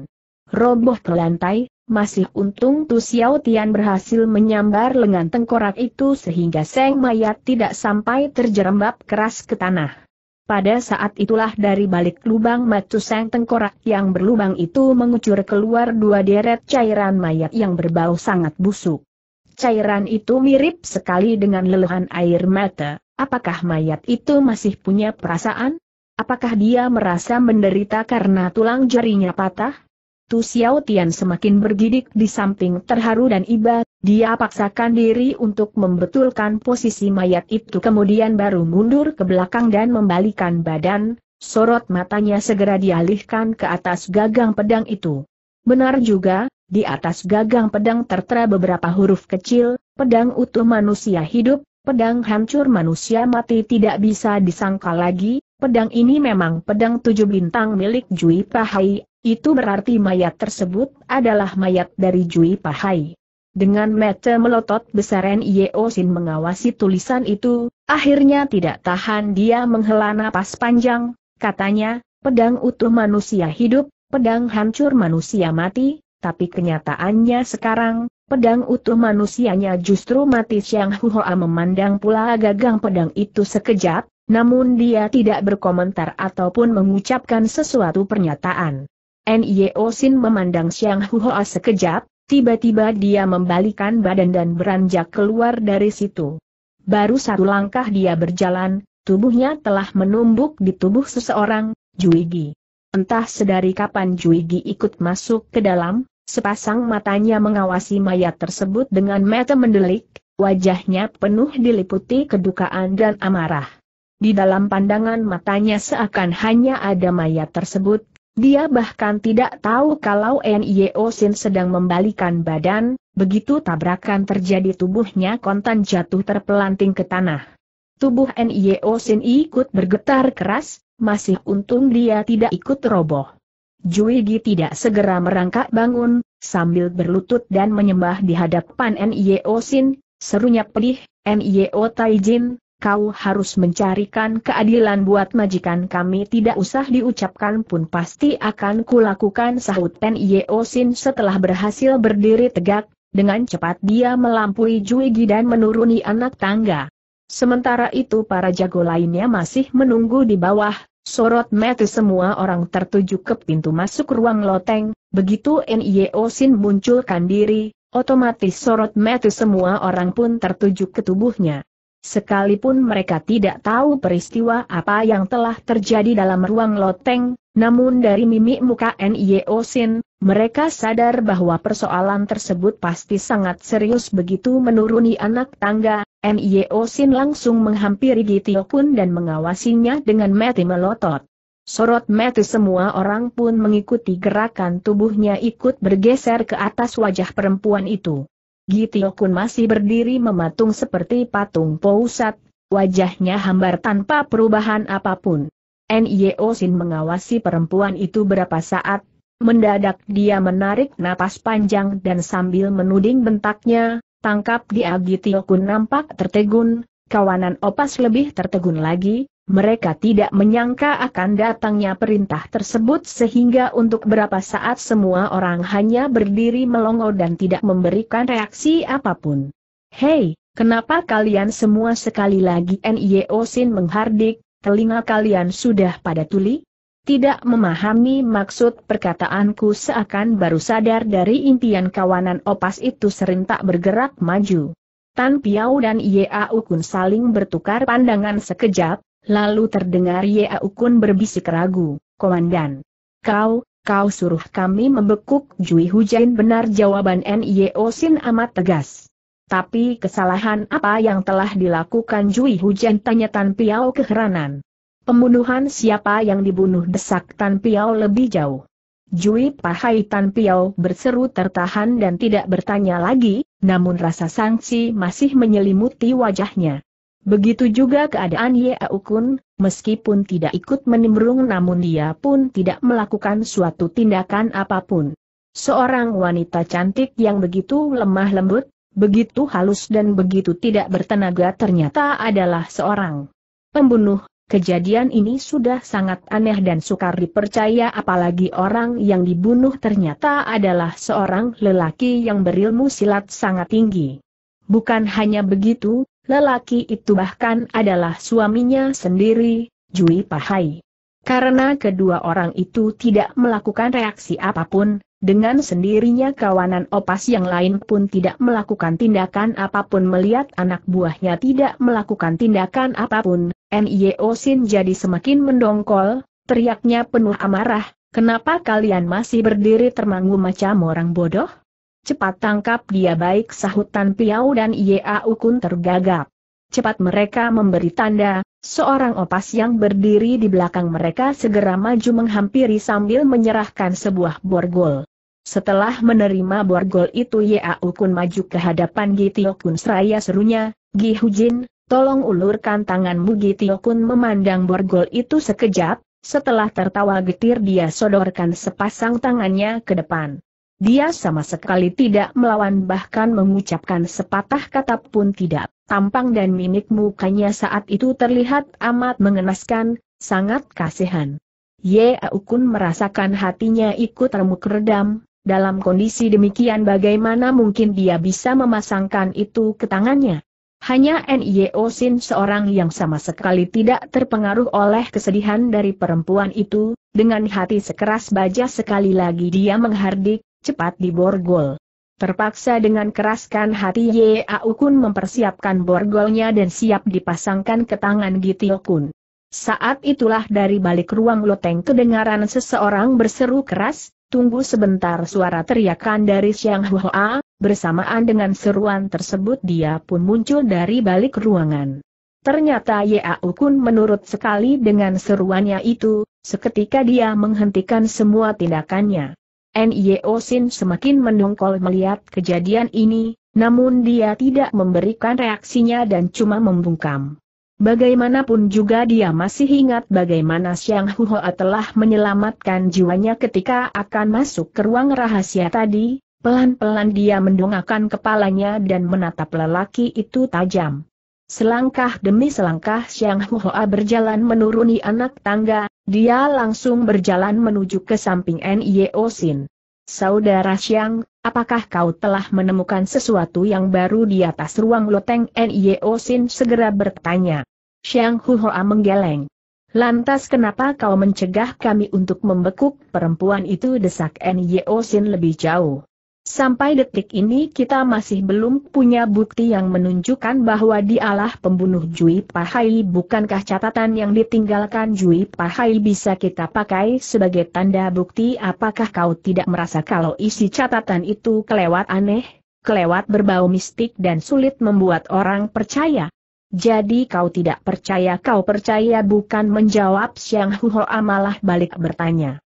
roboh ke lantai, masih untung Tu Xiao Tian berhasil menyambar lengan tengkorak itu sehingga seng mayat tidak sampai terjerembab keras ke tanah. Pada saat itulah dari balik lubang sang tengkorak yang berlubang itu mengucur keluar dua deret cairan mayat yang berbau sangat busuk. Cairan itu mirip sekali dengan leluhan air mata. Apakah mayat itu masih punya perasaan? Apakah dia merasa menderita karena tulang jarinya patah? itu Xiao Tian semakin bergidik di samping terharu dan iba, dia paksakan diri untuk membetulkan posisi mayat itu kemudian baru mundur ke belakang dan membalikan badan, sorot matanya segera dialihkan ke atas gagang pedang itu. Benar juga, di atas gagang pedang tertera beberapa huruf kecil, pedang utuh manusia hidup, pedang hancur manusia mati tidak bisa disangka lagi, Pedang ini memang pedang tujuh bintang milik Jui Pahai, itu berarti mayat tersebut adalah mayat dari Jui Pahai. Dengan mata melotot besar Nio Sin mengawasi tulisan itu, akhirnya tidak tahan dia menghela napas panjang, katanya, pedang utuh manusia hidup, pedang hancur manusia mati, tapi kenyataannya sekarang, pedang utuh manusianya justru mati Siang Huhoa memandang pula gagang pedang itu sekejap, namun dia tidak berkomentar ataupun mengucapkan sesuatu pernyataan. Nio Sin memandang Xiang Huoa sekejap, tiba-tiba dia membalikan badan dan beranjak keluar dari situ. Baru satu langkah dia berjalan, tubuhnya telah menumbuk di tubuh seseorang, Juigi. Entah sedari kapan Juigi ikut masuk ke dalam, sepasang matanya mengawasi mayat tersebut dengan mata mendelik, wajahnya penuh diliputi kedukaan dan amarah. Di dalam pandangan matanya seakan hanya ada mayat tersebut, dia bahkan tidak tahu kalau N.I.O. Sin sedang membalikan badan, begitu tabrakan terjadi tubuhnya kontan jatuh terpelanting ke tanah. Tubuh N.I.O. Sin ikut bergetar keras, masih untung dia tidak ikut roboh. Juigi tidak segera merangkak bangun, sambil berlutut dan menyembah di hadapan N.I.O. Sin, serunya pedih, N.I.O. Taijin, kau harus mencarikan keadilan buat majikan kami tidak usah diucapkan pun pasti akan kulakukan sahut Pen Sin setelah berhasil berdiri tegak, dengan cepat dia melampui Juigi dan menuruni anak tangga. Sementara itu para jago lainnya masih menunggu di bawah, sorot mata semua orang tertuju ke pintu masuk ruang loteng, begitu Nio Sin munculkan diri, otomatis sorot mata semua orang pun tertuju ke tubuhnya. Sekalipun mereka tidak tahu peristiwa apa yang telah terjadi dalam ruang loteng, namun dari mimik muka N.I.O. Sin, mereka sadar bahwa persoalan tersebut pasti sangat serius begitu menuruni anak tangga, N.I.O. Sin langsung menghampiri Gitio Kun dan mengawasinya dengan mati melotot. Sorot Mati semua orang pun mengikuti gerakan tubuhnya ikut bergeser ke atas wajah perempuan itu. Gitio Kun masih berdiri mematung seperti patung pusat, wajahnya hambar tanpa perubahan apapun. Nio Sin mengawasi perempuan itu berapa saat, mendadak dia menarik napas panjang dan sambil menuding bentaknya, tangkap dia Gitio Kun nampak tertegun, kawanan opas lebih tertegun lagi, mereka tidak menyangka akan datangnya perintah tersebut sehingga untuk berapa saat semua orang hanya berdiri melongo dan tidak memberikan reaksi apapun. Hei, kenapa kalian semua sekali lagi NIO Sin menghardik, telinga kalian sudah pada tuli? Tidak memahami maksud perkataanku seakan baru sadar dari impian kawanan opas itu serentak bergerak maju. Tan Piau dan Yeau Kun saling bertukar pandangan sekejap, Lalu terdengar Ya Ukun berbisik ragu, Komandan. Kau, kau suruh kami membekuk Jui Hujain benar jawaban Nio Sin amat tegas. Tapi kesalahan apa yang telah dilakukan Jui Hujan tanya Tan Piao keheranan. Pembunuhan siapa yang dibunuh desak Tan Piao lebih jauh. Jui Pahai Tan Piao berseru tertahan dan tidak bertanya lagi, namun rasa sangsi masih menyelimuti wajahnya. Begitu juga keadaan Yau Kun, meskipun tidak ikut menimbrung namun dia pun tidak melakukan suatu tindakan apapun. Seorang wanita cantik yang begitu lemah lembut, begitu halus dan begitu tidak bertenaga ternyata adalah seorang pembunuh. Kejadian ini sudah sangat aneh dan sukar dipercaya apalagi orang yang dibunuh ternyata adalah seorang lelaki yang berilmu silat sangat tinggi. Bukan hanya begitu, Lelaki itu bahkan adalah suaminya sendiri, Jui Pahai. Karena kedua orang itu tidak melakukan reaksi apapun, dengan sendirinya kawanan opas yang lain pun tidak melakukan tindakan apapun melihat anak buahnya tidak melakukan tindakan apapun, Nio Sin jadi semakin mendongkol, teriaknya penuh amarah, kenapa kalian masih berdiri termangu macam orang bodoh? Cepat tangkap dia baik sahutan Piau dan Yau Kun tergagap. Cepat mereka memberi tanda, seorang opas yang berdiri di belakang mereka segera maju menghampiri sambil menyerahkan sebuah borgol. Setelah menerima borgol itu Yau Kun maju ke hadapan Tio Kun seraya serunya, Gi Hujin, tolong ulurkan tanganmu Tio Kun memandang borgol itu sekejap, setelah tertawa getir dia sodorkan sepasang tangannya ke depan. Dia sama sekali tidak melawan bahkan mengucapkan sepatah kata pun tidak. Tampang dan mimik mukanya saat itu terlihat amat mengenaskan, sangat kasihan. Ye Aukun merasakan hatinya ikut remuk redam, dalam kondisi demikian bagaimana mungkin dia bisa memasangkan itu ke tangannya. Hanya N.I.O. Sin seorang yang sama sekali tidak terpengaruh oleh kesedihan dari perempuan itu, dengan hati sekeras baja sekali lagi dia menghardik, cepat diborgol. Terpaksa dengan keraskan hati Ye Kun mempersiapkan borgolnya dan siap dipasangkan ke tangan Gitio Kun. Saat itulah dari balik ruang loteng kedengaran seseorang berseru keras, tunggu sebentar suara teriakan dari Xiang Hua, bersamaan dengan seruan tersebut dia pun muncul dari balik ruangan. Ternyata Ye Kun menurut sekali dengan seruannya itu, seketika dia menghentikan semua tindakannya. NIO Sin semakin mendongkol melihat kejadian ini, namun dia tidak memberikan reaksinya dan cuma membungkam. Bagaimanapun juga dia masih ingat bagaimana Xiang Huhoa telah menyelamatkan jiwanya ketika akan masuk ke ruang rahasia tadi, pelan-pelan dia mendongakkan kepalanya dan menatap lelaki itu tajam. Selangkah demi selangkah Xiang Huhoa berjalan menuruni anak tangga, dia langsung berjalan menuju ke samping Nio Sin. Saudara Xiang, apakah kau telah menemukan sesuatu yang baru di atas ruang loteng Nio Sin segera bertanya. Xiang Huhoa menggeleng. Lantas kenapa kau mencegah kami untuk membekuk perempuan itu desak Nio Sin lebih jauh? Sampai detik ini kita masih belum punya bukti yang menunjukkan bahwa dialah pembunuh Jui Pahai bukankah catatan yang ditinggalkan Jui Pahai bisa kita pakai sebagai tanda bukti apakah kau tidak merasa kalau isi catatan itu kelewat aneh, kelewat berbau mistik dan sulit membuat orang percaya. Jadi kau tidak percaya kau percaya bukan menjawab Siang Huho amalah balik bertanya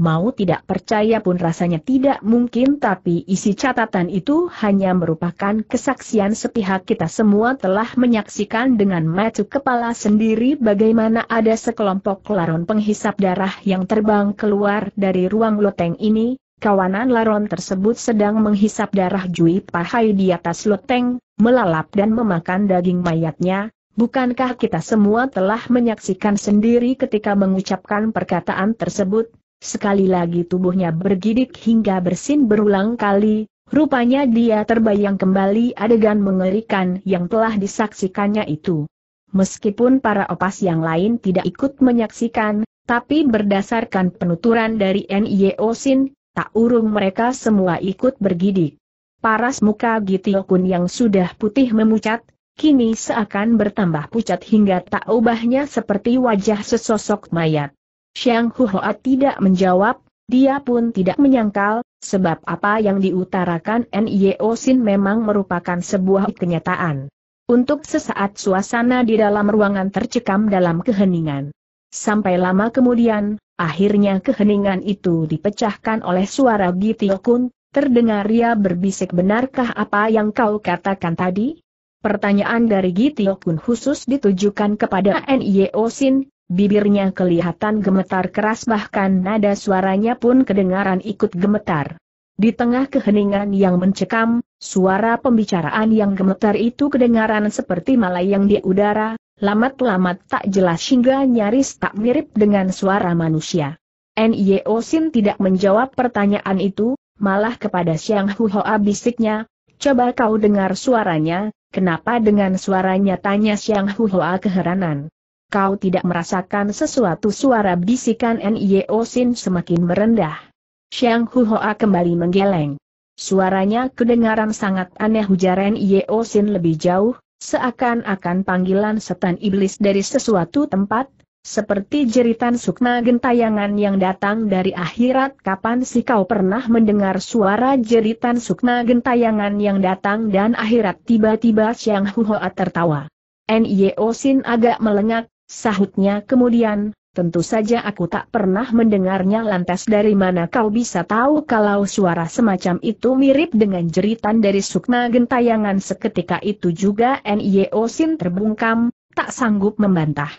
mau tidak percaya pun rasanya tidak mungkin tapi isi catatan itu hanya merupakan kesaksian sepihak kita semua telah menyaksikan dengan mata kepala sendiri bagaimana ada sekelompok laron penghisap darah yang terbang keluar dari ruang loteng ini, kawanan laron tersebut sedang menghisap darah Jui Pahai di atas loteng, melalap dan memakan daging mayatnya, Bukankah kita semua telah menyaksikan sendiri ketika mengucapkan perkataan tersebut, Sekali lagi tubuhnya bergidik hingga bersin berulang kali, rupanya dia terbayang kembali adegan mengerikan yang telah disaksikannya itu. Meskipun para opas yang lain tidak ikut menyaksikan, tapi berdasarkan penuturan dari NIO Sin, tak urung mereka semua ikut bergidik. Paras muka Gitiokun yang sudah putih memucat, kini seakan bertambah pucat hingga tak ubahnya seperti wajah sesosok mayat. Xiang Huoa tidak menjawab, dia pun tidak menyangkal, sebab apa yang diutarakan N.I.O. Sin memang merupakan sebuah kenyataan. Untuk sesaat suasana di dalam ruangan tercekam dalam keheningan. Sampai lama kemudian, akhirnya keheningan itu dipecahkan oleh suara Gitio Kun, terdengar ia berbisik benarkah apa yang kau katakan tadi? Pertanyaan dari Gitio Kun khusus ditujukan kepada N.I.O. Sin, bibirnya kelihatan gemetar keras bahkan nada suaranya pun kedengaran ikut gemetar. Di tengah keheningan yang mencekam, suara pembicaraan yang gemetar itu kedengaran seperti yang di udara, lamat-lamat tak jelas hingga nyaris tak mirip dengan suara manusia. Nio Sin tidak menjawab pertanyaan itu, malah kepada Xiang Huhoa bisiknya, coba kau dengar suaranya, kenapa dengan suaranya tanya Xiang Huhoa keheranan kau tidak merasakan sesuatu suara bisikan Nio Sin semakin merendah. Xiang Huoa kembali menggeleng. Suaranya kedengaran sangat aneh hujar Nio Sin lebih jauh, seakan-akan panggilan setan iblis dari sesuatu tempat, seperti jeritan sukma gentayangan yang datang dari akhirat kapan sih kau pernah mendengar suara jeritan sukma gentayangan yang datang dan akhirat tiba-tiba Xiang Huoa tertawa. Nio Sin agak melengak, Sahutnya kemudian, tentu saja aku tak pernah mendengarnya lantas dari mana kau bisa tahu kalau suara semacam itu mirip dengan jeritan dari Sukna gentayangan seketika itu juga N.I.O. Sin terbungkam, tak sanggup membantah.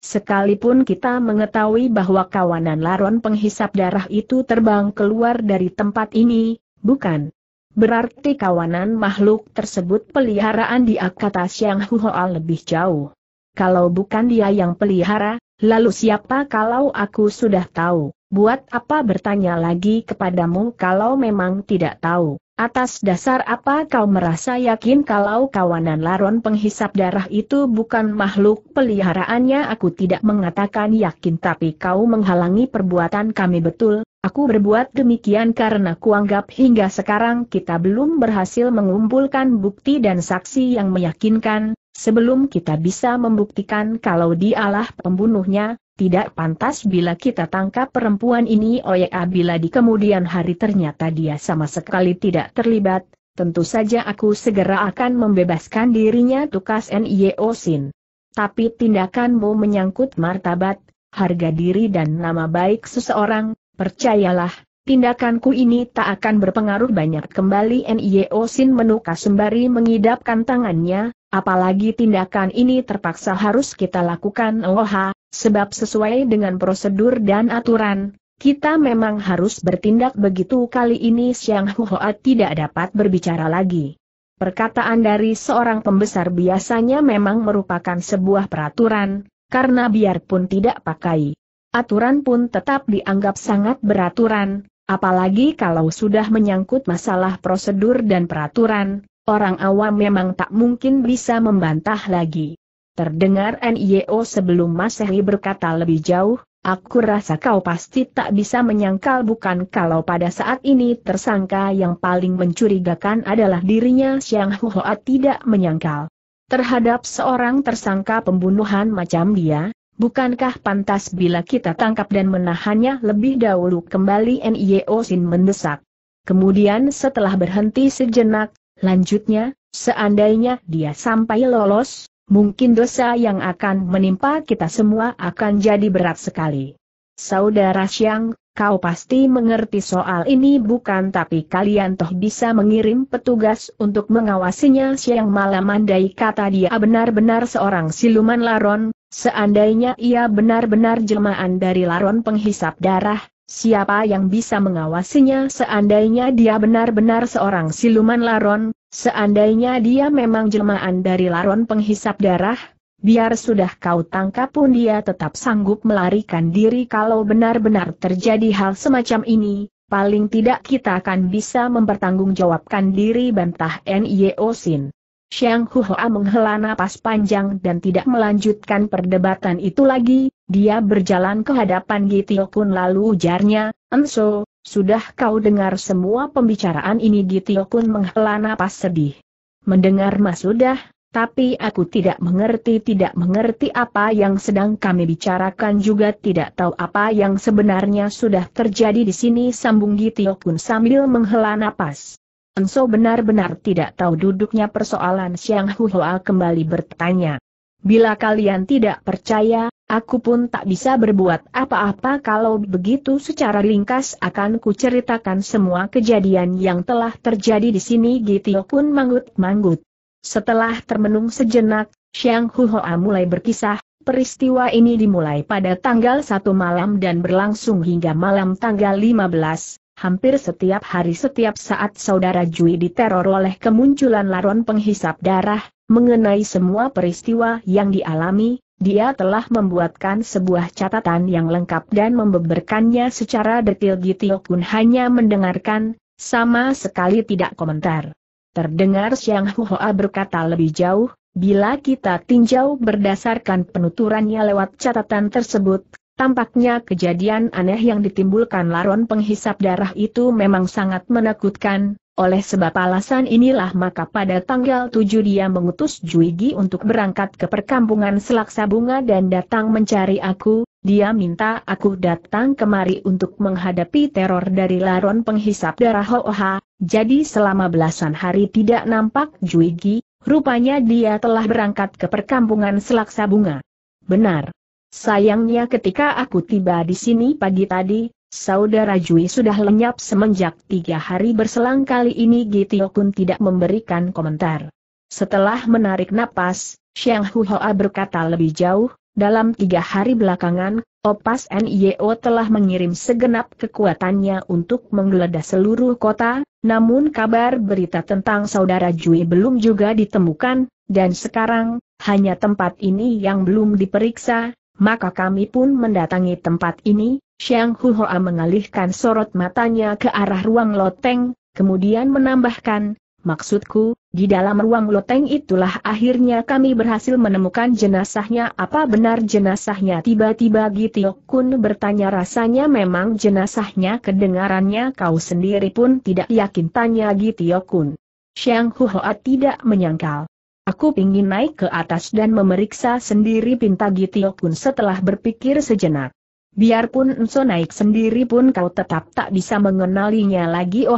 Sekalipun kita mengetahui bahwa kawanan laron penghisap darah itu terbang keluar dari tempat ini, bukan? Berarti kawanan makhluk tersebut peliharaan di yang Siang Huhoal lebih jauh kalau bukan dia yang pelihara, lalu siapa kalau aku sudah tahu, buat apa bertanya lagi kepadamu kalau memang tidak tahu. Atas dasar apa kau merasa yakin kalau kawanan laron penghisap darah itu bukan makhluk peliharaannya? Aku tidak mengatakan yakin tapi kau menghalangi perbuatan kami betul, aku berbuat demikian karena kuanggap hingga sekarang kita belum berhasil mengumpulkan bukti dan saksi yang meyakinkan, Sebelum kita bisa membuktikan kalau dialah pembunuhnya, tidak pantas bila kita tangkap perempuan ini oyak bila di kemudian hari ternyata dia sama sekali tidak terlibat, tentu saja aku segera akan membebaskan dirinya tukas N.I.O. Sin. Tapi tindakanmu menyangkut martabat, harga diri dan nama baik seseorang, percayalah, tindakanku ini tak akan berpengaruh banyak kembali N.I.O. Sin menuka sembari mengidapkan tangannya, Apalagi tindakan ini terpaksa harus kita lakukan Loha, sebab sesuai dengan prosedur dan aturan, kita memang harus bertindak begitu kali ini Siang Huhoa tidak dapat berbicara lagi. Perkataan dari seorang pembesar biasanya memang merupakan sebuah peraturan, karena biarpun tidak pakai. Aturan pun tetap dianggap sangat beraturan, apalagi kalau sudah menyangkut masalah prosedur dan peraturan, Orang awam memang tak mungkin bisa membantah lagi. Terdengar NIO sebelum Masehi berkata lebih jauh, aku rasa kau pasti tak bisa menyangkal bukan kalau pada saat ini tersangka yang paling mencurigakan adalah dirinya siang Huoat tidak menyangkal. Terhadap seorang tersangka pembunuhan macam dia, bukankah pantas bila kita tangkap dan menahannya lebih dahulu kembali NIO Sin mendesak. Kemudian setelah berhenti sejenak, Lanjutnya, seandainya dia sampai lolos, mungkin dosa yang akan menimpa kita semua akan jadi berat sekali. Saudara Siang, kau pasti mengerti soal ini bukan tapi kalian toh bisa mengirim petugas untuk mengawasinya siang malam andai kata dia benar-benar seorang siluman laron, seandainya ia benar-benar jelmaan dari laron penghisap darah, Siapa yang bisa mengawasinya seandainya dia benar-benar seorang siluman laron, seandainya dia memang jelmaan dari laron penghisap darah, biar sudah kau tangkap pun dia tetap sanggup melarikan diri kalau benar-benar terjadi hal semacam ini, paling tidak kita akan bisa mempertanggungjawabkan diri bantah N.Y.O. Sin. Xiang Hua menghela napas panjang dan tidak melanjutkan perdebatan itu lagi, dia berjalan ke hadapan Gitio Kun lalu ujarnya, Enso, sudah kau dengar semua pembicaraan ini Gitio Kun menghela napas sedih. Mendengar mas sudah, tapi aku tidak mengerti tidak mengerti apa yang sedang kami bicarakan juga tidak tahu apa yang sebenarnya sudah terjadi di sini sambung Gitio Kun sambil menghela napas. Enso benar-benar tidak tahu duduknya persoalan Siang Huhoa kembali bertanya. Bila kalian tidak percaya, aku pun tak bisa berbuat apa-apa kalau begitu secara ringkas akan kuceritakan semua kejadian yang telah terjadi di sini Gitio pun manggut-manggut. Setelah termenung sejenak, Siang Huhoa mulai berkisah, peristiwa ini dimulai pada tanggal 1 malam dan berlangsung hingga malam tanggal 15, Hampir setiap hari setiap saat saudara Jui diteror oleh kemunculan laron penghisap darah, mengenai semua peristiwa yang dialami, dia telah membuatkan sebuah catatan yang lengkap dan membeberkannya secara detil Gitiok pun hanya mendengarkan, sama sekali tidak komentar. Terdengar Siang Huhoa berkata lebih jauh, bila kita tinjau berdasarkan penuturannya lewat catatan tersebut, Tampaknya kejadian aneh yang ditimbulkan laron penghisap darah itu memang sangat menakutkan, oleh sebab alasan inilah maka pada tanggal 7 dia mengutus Juigi untuk berangkat ke perkampungan Selaksa Bunga dan datang mencari aku, dia minta aku datang kemari untuk menghadapi teror dari laron penghisap darah Hoha, jadi selama belasan hari tidak nampak Juigi, rupanya dia telah berangkat ke perkampungan Selaksa Bunga. Benar, Sayangnya ketika aku tiba di sini pagi tadi, saudara Jui sudah lenyap semenjak tiga hari berselang kali ini Gitio pun tidak memberikan komentar. Setelah menarik napas, Xiang Hoa berkata lebih jauh, dalam tiga hari belakangan, Opas NIO telah mengirim segenap kekuatannya untuk menggeledah seluruh kota, namun kabar berita tentang saudara Jui belum juga ditemukan, dan sekarang, hanya tempat ini yang belum diperiksa, maka kami pun mendatangi tempat ini, Xiang Huhoa mengalihkan sorot matanya ke arah ruang loteng, kemudian menambahkan, Maksudku, di dalam ruang loteng itulah akhirnya kami berhasil menemukan jenazahnya. Apa benar jenazahnya? Tiba-tiba Gitiok Kun bertanya rasanya memang jenazahnya kedengarannya kau sendiri pun tidak yakin tanya Gitiok Kun. Xiang Huhoa tidak menyangkal. Aku ingin naik ke atas dan memeriksa sendiri pinta Gitio Kun setelah berpikir sejenak. Biarpun Enso naik sendiri pun kau tetap tak bisa mengenalinya lagi oh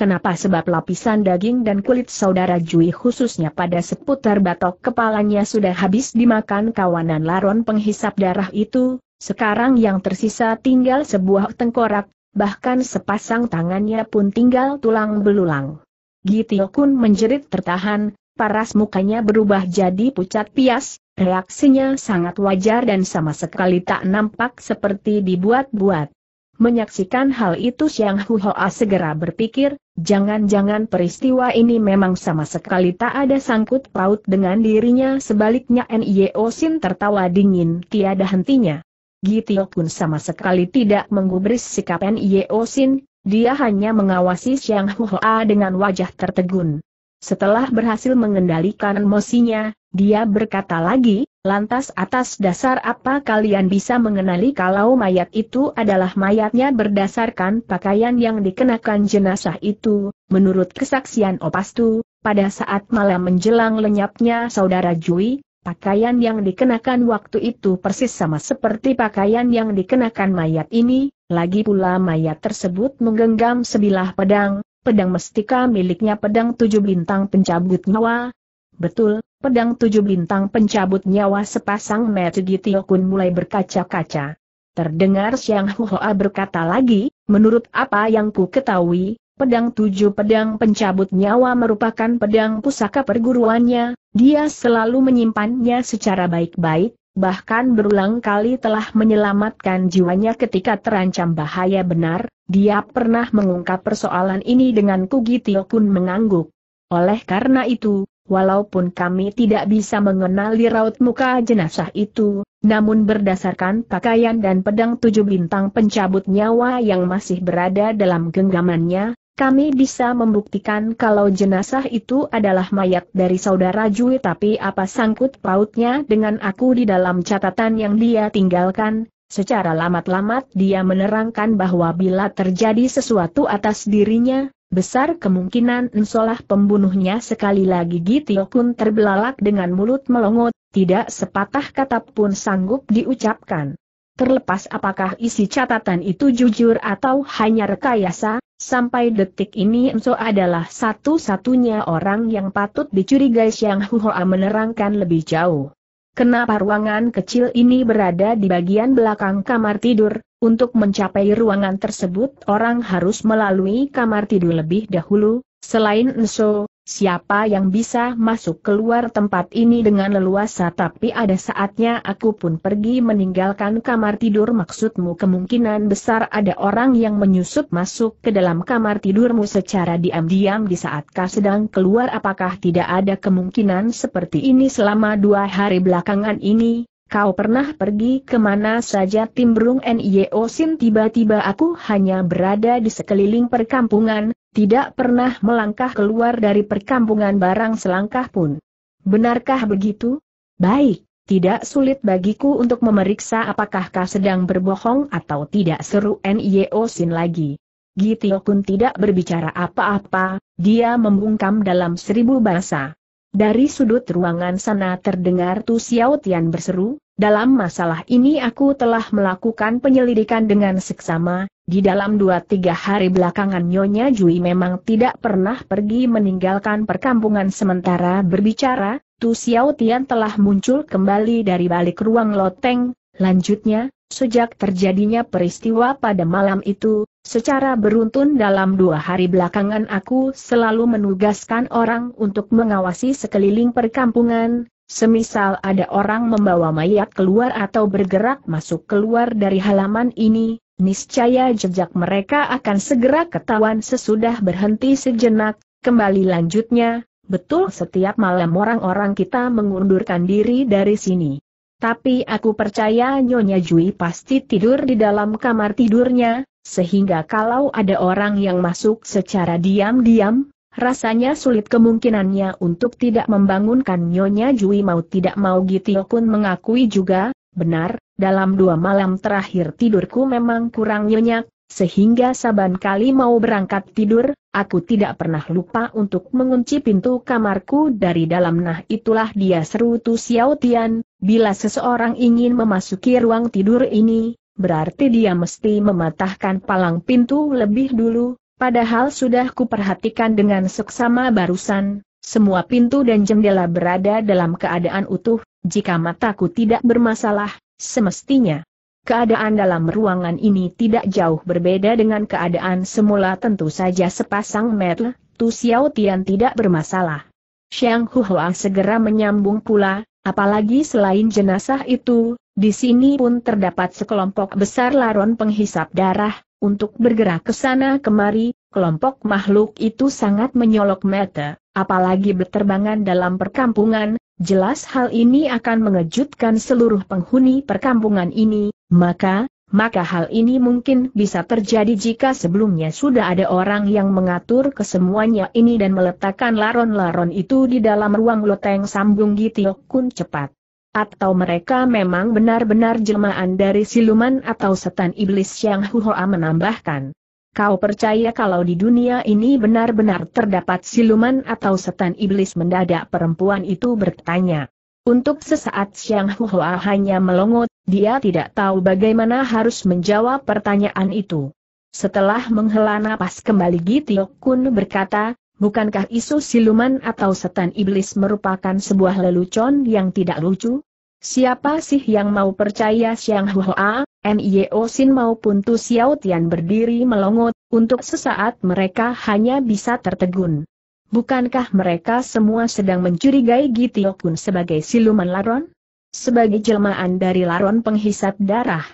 kenapa sebab lapisan daging dan kulit saudara Jui khususnya pada seputar batok kepalanya sudah habis dimakan kawanan laron penghisap darah itu, sekarang yang tersisa tinggal sebuah tengkorak, bahkan sepasang tangannya pun tinggal tulang belulang. Gitio kun menjerit tertahan, paras mukanya berubah jadi pucat pias, reaksinya sangat wajar dan sama sekali tak nampak seperti dibuat-buat. Menyaksikan hal itu Siang Huhoa segera berpikir, jangan-jangan peristiwa ini memang sama sekali tak ada sangkut paut dengan dirinya sebaliknya N.I.O. Sin tertawa dingin tiada hentinya. Gitio pun sama sekali tidak menggubris sikap N.I.O. Sin, dia hanya mengawasi Siang Huhoa dengan wajah tertegun. Setelah berhasil mengendalikan emosinya, dia berkata lagi, lantas atas dasar apa kalian bisa mengenali kalau mayat itu adalah mayatnya berdasarkan pakaian yang dikenakan jenazah itu, menurut kesaksian Opastu, pada saat malam menjelang lenyapnya saudara Jui, pakaian yang dikenakan waktu itu persis sama seperti pakaian yang dikenakan mayat ini, lagi pula mayat tersebut menggenggam sebilah pedang, pedang mestika miliknya pedang tujuh bintang pencabut nyawa. Betul, pedang tujuh bintang pencabut nyawa sepasang mata di Tiokun mulai berkaca-kaca. Terdengar Siang Huhoa berkata lagi, menurut apa yang ku ketahui, Pedang tujuh pedang pencabut nyawa merupakan pedang pusaka perguruannya, dia selalu menyimpannya secara baik-baik, bahkan berulang kali telah menyelamatkan jiwanya ketika terancam bahaya benar, dia pernah mengungkap persoalan ini dengan Tio pun mengangguk. Oleh karena itu, walaupun kami tidak bisa mengenali raut muka jenazah itu, namun berdasarkan pakaian dan pedang tujuh bintang pencabut nyawa yang masih berada dalam genggamannya, kami bisa membuktikan kalau jenazah itu adalah mayat dari saudara Jui tapi apa sangkut pautnya dengan aku di dalam catatan yang dia tinggalkan, Secara lamat-lamat dia menerangkan bahwa bila terjadi sesuatu atas dirinya, besar kemungkinan ensolah pembunuhnya sekali lagi Gitio Kun terbelalak dengan mulut melongot, tidak sepatah kata pun sanggup diucapkan. Terlepas apakah isi catatan itu jujur atau hanya rekayasa, Sampai detik ini Enso adalah satu-satunya orang yang patut dicurigai Xiang Huoa menerangkan lebih jauh. Kenapa ruangan kecil ini berada di bagian belakang kamar tidur, untuk mencapai ruangan tersebut orang harus melalui kamar tidur lebih dahulu, selain Enso, Siapa yang bisa masuk keluar tempat ini dengan leluasa tapi ada saatnya aku pun pergi meninggalkan kamar tidur maksudmu kemungkinan besar ada orang yang menyusup masuk ke dalam kamar tidurmu secara diam-diam di saat kau sedang keluar apakah tidak ada kemungkinan seperti ini selama dua hari belakangan ini, kau pernah pergi kemana saja timbrung N.I.O. Sin tiba-tiba aku hanya berada di sekeliling perkampungan, tidak pernah melangkah keluar dari perkampungan barang selangkah pun. Benarkah begitu? Baik, tidak sulit bagiku untuk memeriksa apakah kau sedang berbohong atau tidak seru N.I.O. Sin lagi. Gitio tidak berbicara apa-apa, dia membungkam dalam seribu bahasa. Dari sudut ruangan sana terdengar Tu Xiao Tian berseru, dalam masalah ini aku telah melakukan penyelidikan dengan seksama, di dalam dua tiga hari belakangan Nyonya Jui memang tidak pernah pergi meninggalkan perkampungan sementara berbicara, Tu Xiao Tian telah muncul kembali dari balik ruang loteng, lanjutnya, sejak terjadinya peristiwa pada malam itu, secara beruntun dalam dua hari belakangan aku selalu menugaskan orang untuk mengawasi sekeliling perkampungan, Semisal ada orang membawa mayat keluar atau bergerak masuk keluar dari halaman ini, niscaya jejak mereka akan segera ketahuan sesudah berhenti sejenak, kembali lanjutnya, betul setiap malam orang-orang kita mengundurkan diri dari sini. Tapi aku percaya Nyonya Jui pasti tidur di dalam kamar tidurnya, sehingga kalau ada orang yang masuk secara diam-diam, Rasanya sulit kemungkinannya untuk tidak membangunkan Nyonya Jui mau tidak mau Gitio pun mengakui juga, benar, dalam dua malam terakhir tidurku memang kurang nyenyak, sehingga saban kali mau berangkat tidur, aku tidak pernah lupa untuk mengunci pintu kamarku dari dalam nah itulah dia seru Tu Xiao Tian, bila seseorang ingin memasuki ruang tidur ini, berarti dia mesti mematahkan palang pintu lebih dulu, Padahal sudah kuperhatikan dengan seksama barusan, semua pintu dan jendela berada dalam keadaan utuh, jika mataku tidak bermasalah, semestinya. Keadaan dalam ruangan ini tidak jauh berbeda dengan keadaan semula tentu saja sepasang metel, Tu Xiao Tian tidak bermasalah. Xiang Huhua segera menyambung pula, apalagi selain jenazah itu, di sini pun terdapat sekelompok besar laron penghisap darah, untuk bergerak ke sana kemari, kelompok makhluk itu sangat menyolok mata, apalagi berterbangan dalam perkampungan, jelas hal ini akan mengejutkan seluruh penghuni perkampungan ini, maka, maka hal ini mungkin bisa terjadi jika sebelumnya sudah ada orang yang mengatur kesemuanya ini dan meletakkan laron-laron itu di dalam ruang loteng sambung Gitiokun cepat. Atau mereka memang benar-benar jelmaan dari siluman atau setan iblis yang Huhoa menambahkan. Kau percaya kalau di dunia ini benar-benar terdapat siluman atau setan iblis mendadak perempuan itu bertanya. Untuk sesaat Siang Huhoa hanya melongot, dia tidak tahu bagaimana harus menjawab pertanyaan itu. Setelah menghela napas kembali Gitiok Kun berkata, bukankah isu siluman atau setan iblis merupakan sebuah lelucon yang tidak lucu? Siapa sih yang mau percaya siang Hoa, Nio Sin maupun Tu Xiao Tian berdiri melongot, untuk sesaat mereka hanya bisa tertegun. Bukankah mereka semua sedang mencurigai Gitio Kun sebagai siluman laron? Sebagai jelmaan dari laron penghisap darah.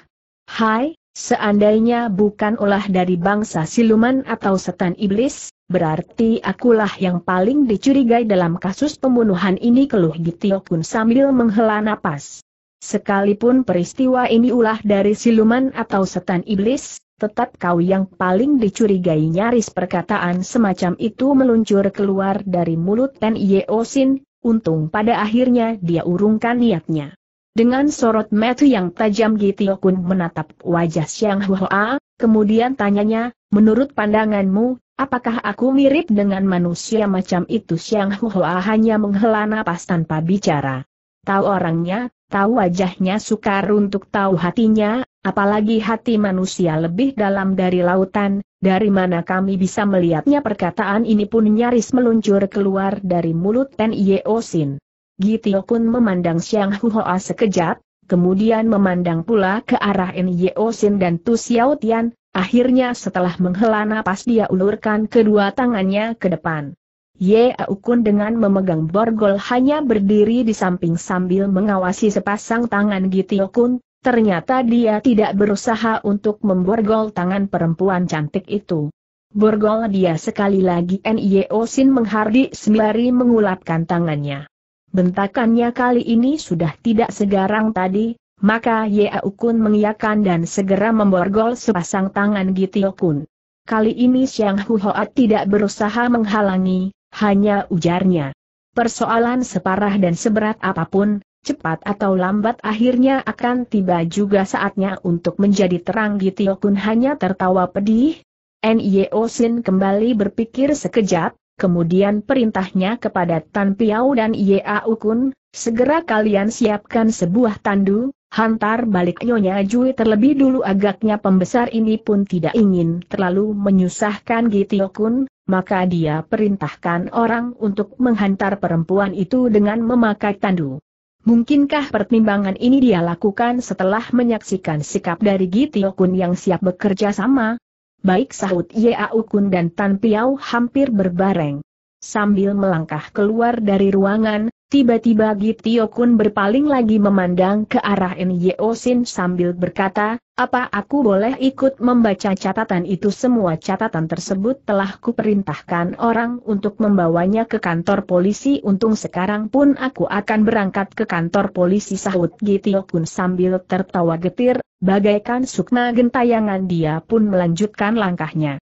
Hai, seandainya bukan ulah dari bangsa siluman atau setan iblis, berarti akulah yang paling dicurigai dalam kasus pembunuhan ini keluh Gitio Kun sambil menghela napas. Sekalipun peristiwa ini ulah dari siluman atau setan iblis, tetap kau yang paling dicurigai nyaris perkataan semacam itu meluncur keluar dari mulut Ten Yeosin, untung pada akhirnya dia urungkan niatnya. Dengan sorot mata yang tajam Gitio Kun menatap wajah Xiang Hua, kemudian tanyanya, menurut pandanganmu, Apakah aku mirip dengan manusia macam itu? Siang Hua hanya menghela napas tanpa bicara. Tahu orangnya, tahu wajahnya sukar untuk tahu hatinya, apalagi hati manusia lebih dalam dari lautan, dari mana kami bisa melihatnya perkataan ini pun nyaris meluncur keluar dari mulut Ten Yeo Sin. Gitio pun memandang Siang A sekejap, kemudian memandang pula ke arah N. Yeo Sin dan Tu Xiao Tian, Akhirnya setelah menghela napas dia ulurkan kedua tangannya ke depan. Ye Aukun dengan memegang borgol hanya berdiri di samping sambil mengawasi sepasang tangan Gitiokun, ternyata dia tidak berusaha untuk memborgol tangan perempuan cantik itu. Borgol dia sekali lagi Nio Sin menghardik sembari mengulapkan tangannya. Bentakannya kali ini sudah tidak segarang tadi, maka Ye Aukun mengiakan dan segera memborgol sepasang tangan Gitio Kun. Kali ini Siang Huhoat tidak berusaha menghalangi, hanya ujarnya. Persoalan separah dan seberat apapun, cepat atau lambat akhirnya akan tiba juga saatnya untuk menjadi terang Gitio Kun hanya tertawa pedih. Nio Sin kembali berpikir sekejap, kemudian perintahnya kepada Tan Piau dan Ye Aukun, segera kalian siapkan sebuah tandu, Hantar balik Nyonya Jui terlebih dulu agaknya pembesar ini pun tidak ingin terlalu menyusahkan Gitio Kun, maka dia perintahkan orang untuk menghantar perempuan itu dengan memakai tandu. Mungkinkah pertimbangan ini dia lakukan setelah menyaksikan sikap dari Gitio Kun yang siap bekerja sama? Baik sahut Yeau Kun dan Tan Piao hampir berbareng. Sambil melangkah keluar dari ruangan, Tiba-tiba Gitio Kun berpaling lagi memandang ke arah Nyo Sin sambil berkata, apa aku boleh ikut membaca catatan itu semua catatan tersebut telah kuperintahkan orang untuk membawanya ke kantor polisi untung sekarang pun aku akan berangkat ke kantor polisi sahut Gitio Kun sambil tertawa getir, bagaikan sukma gentayangan dia pun melanjutkan langkahnya.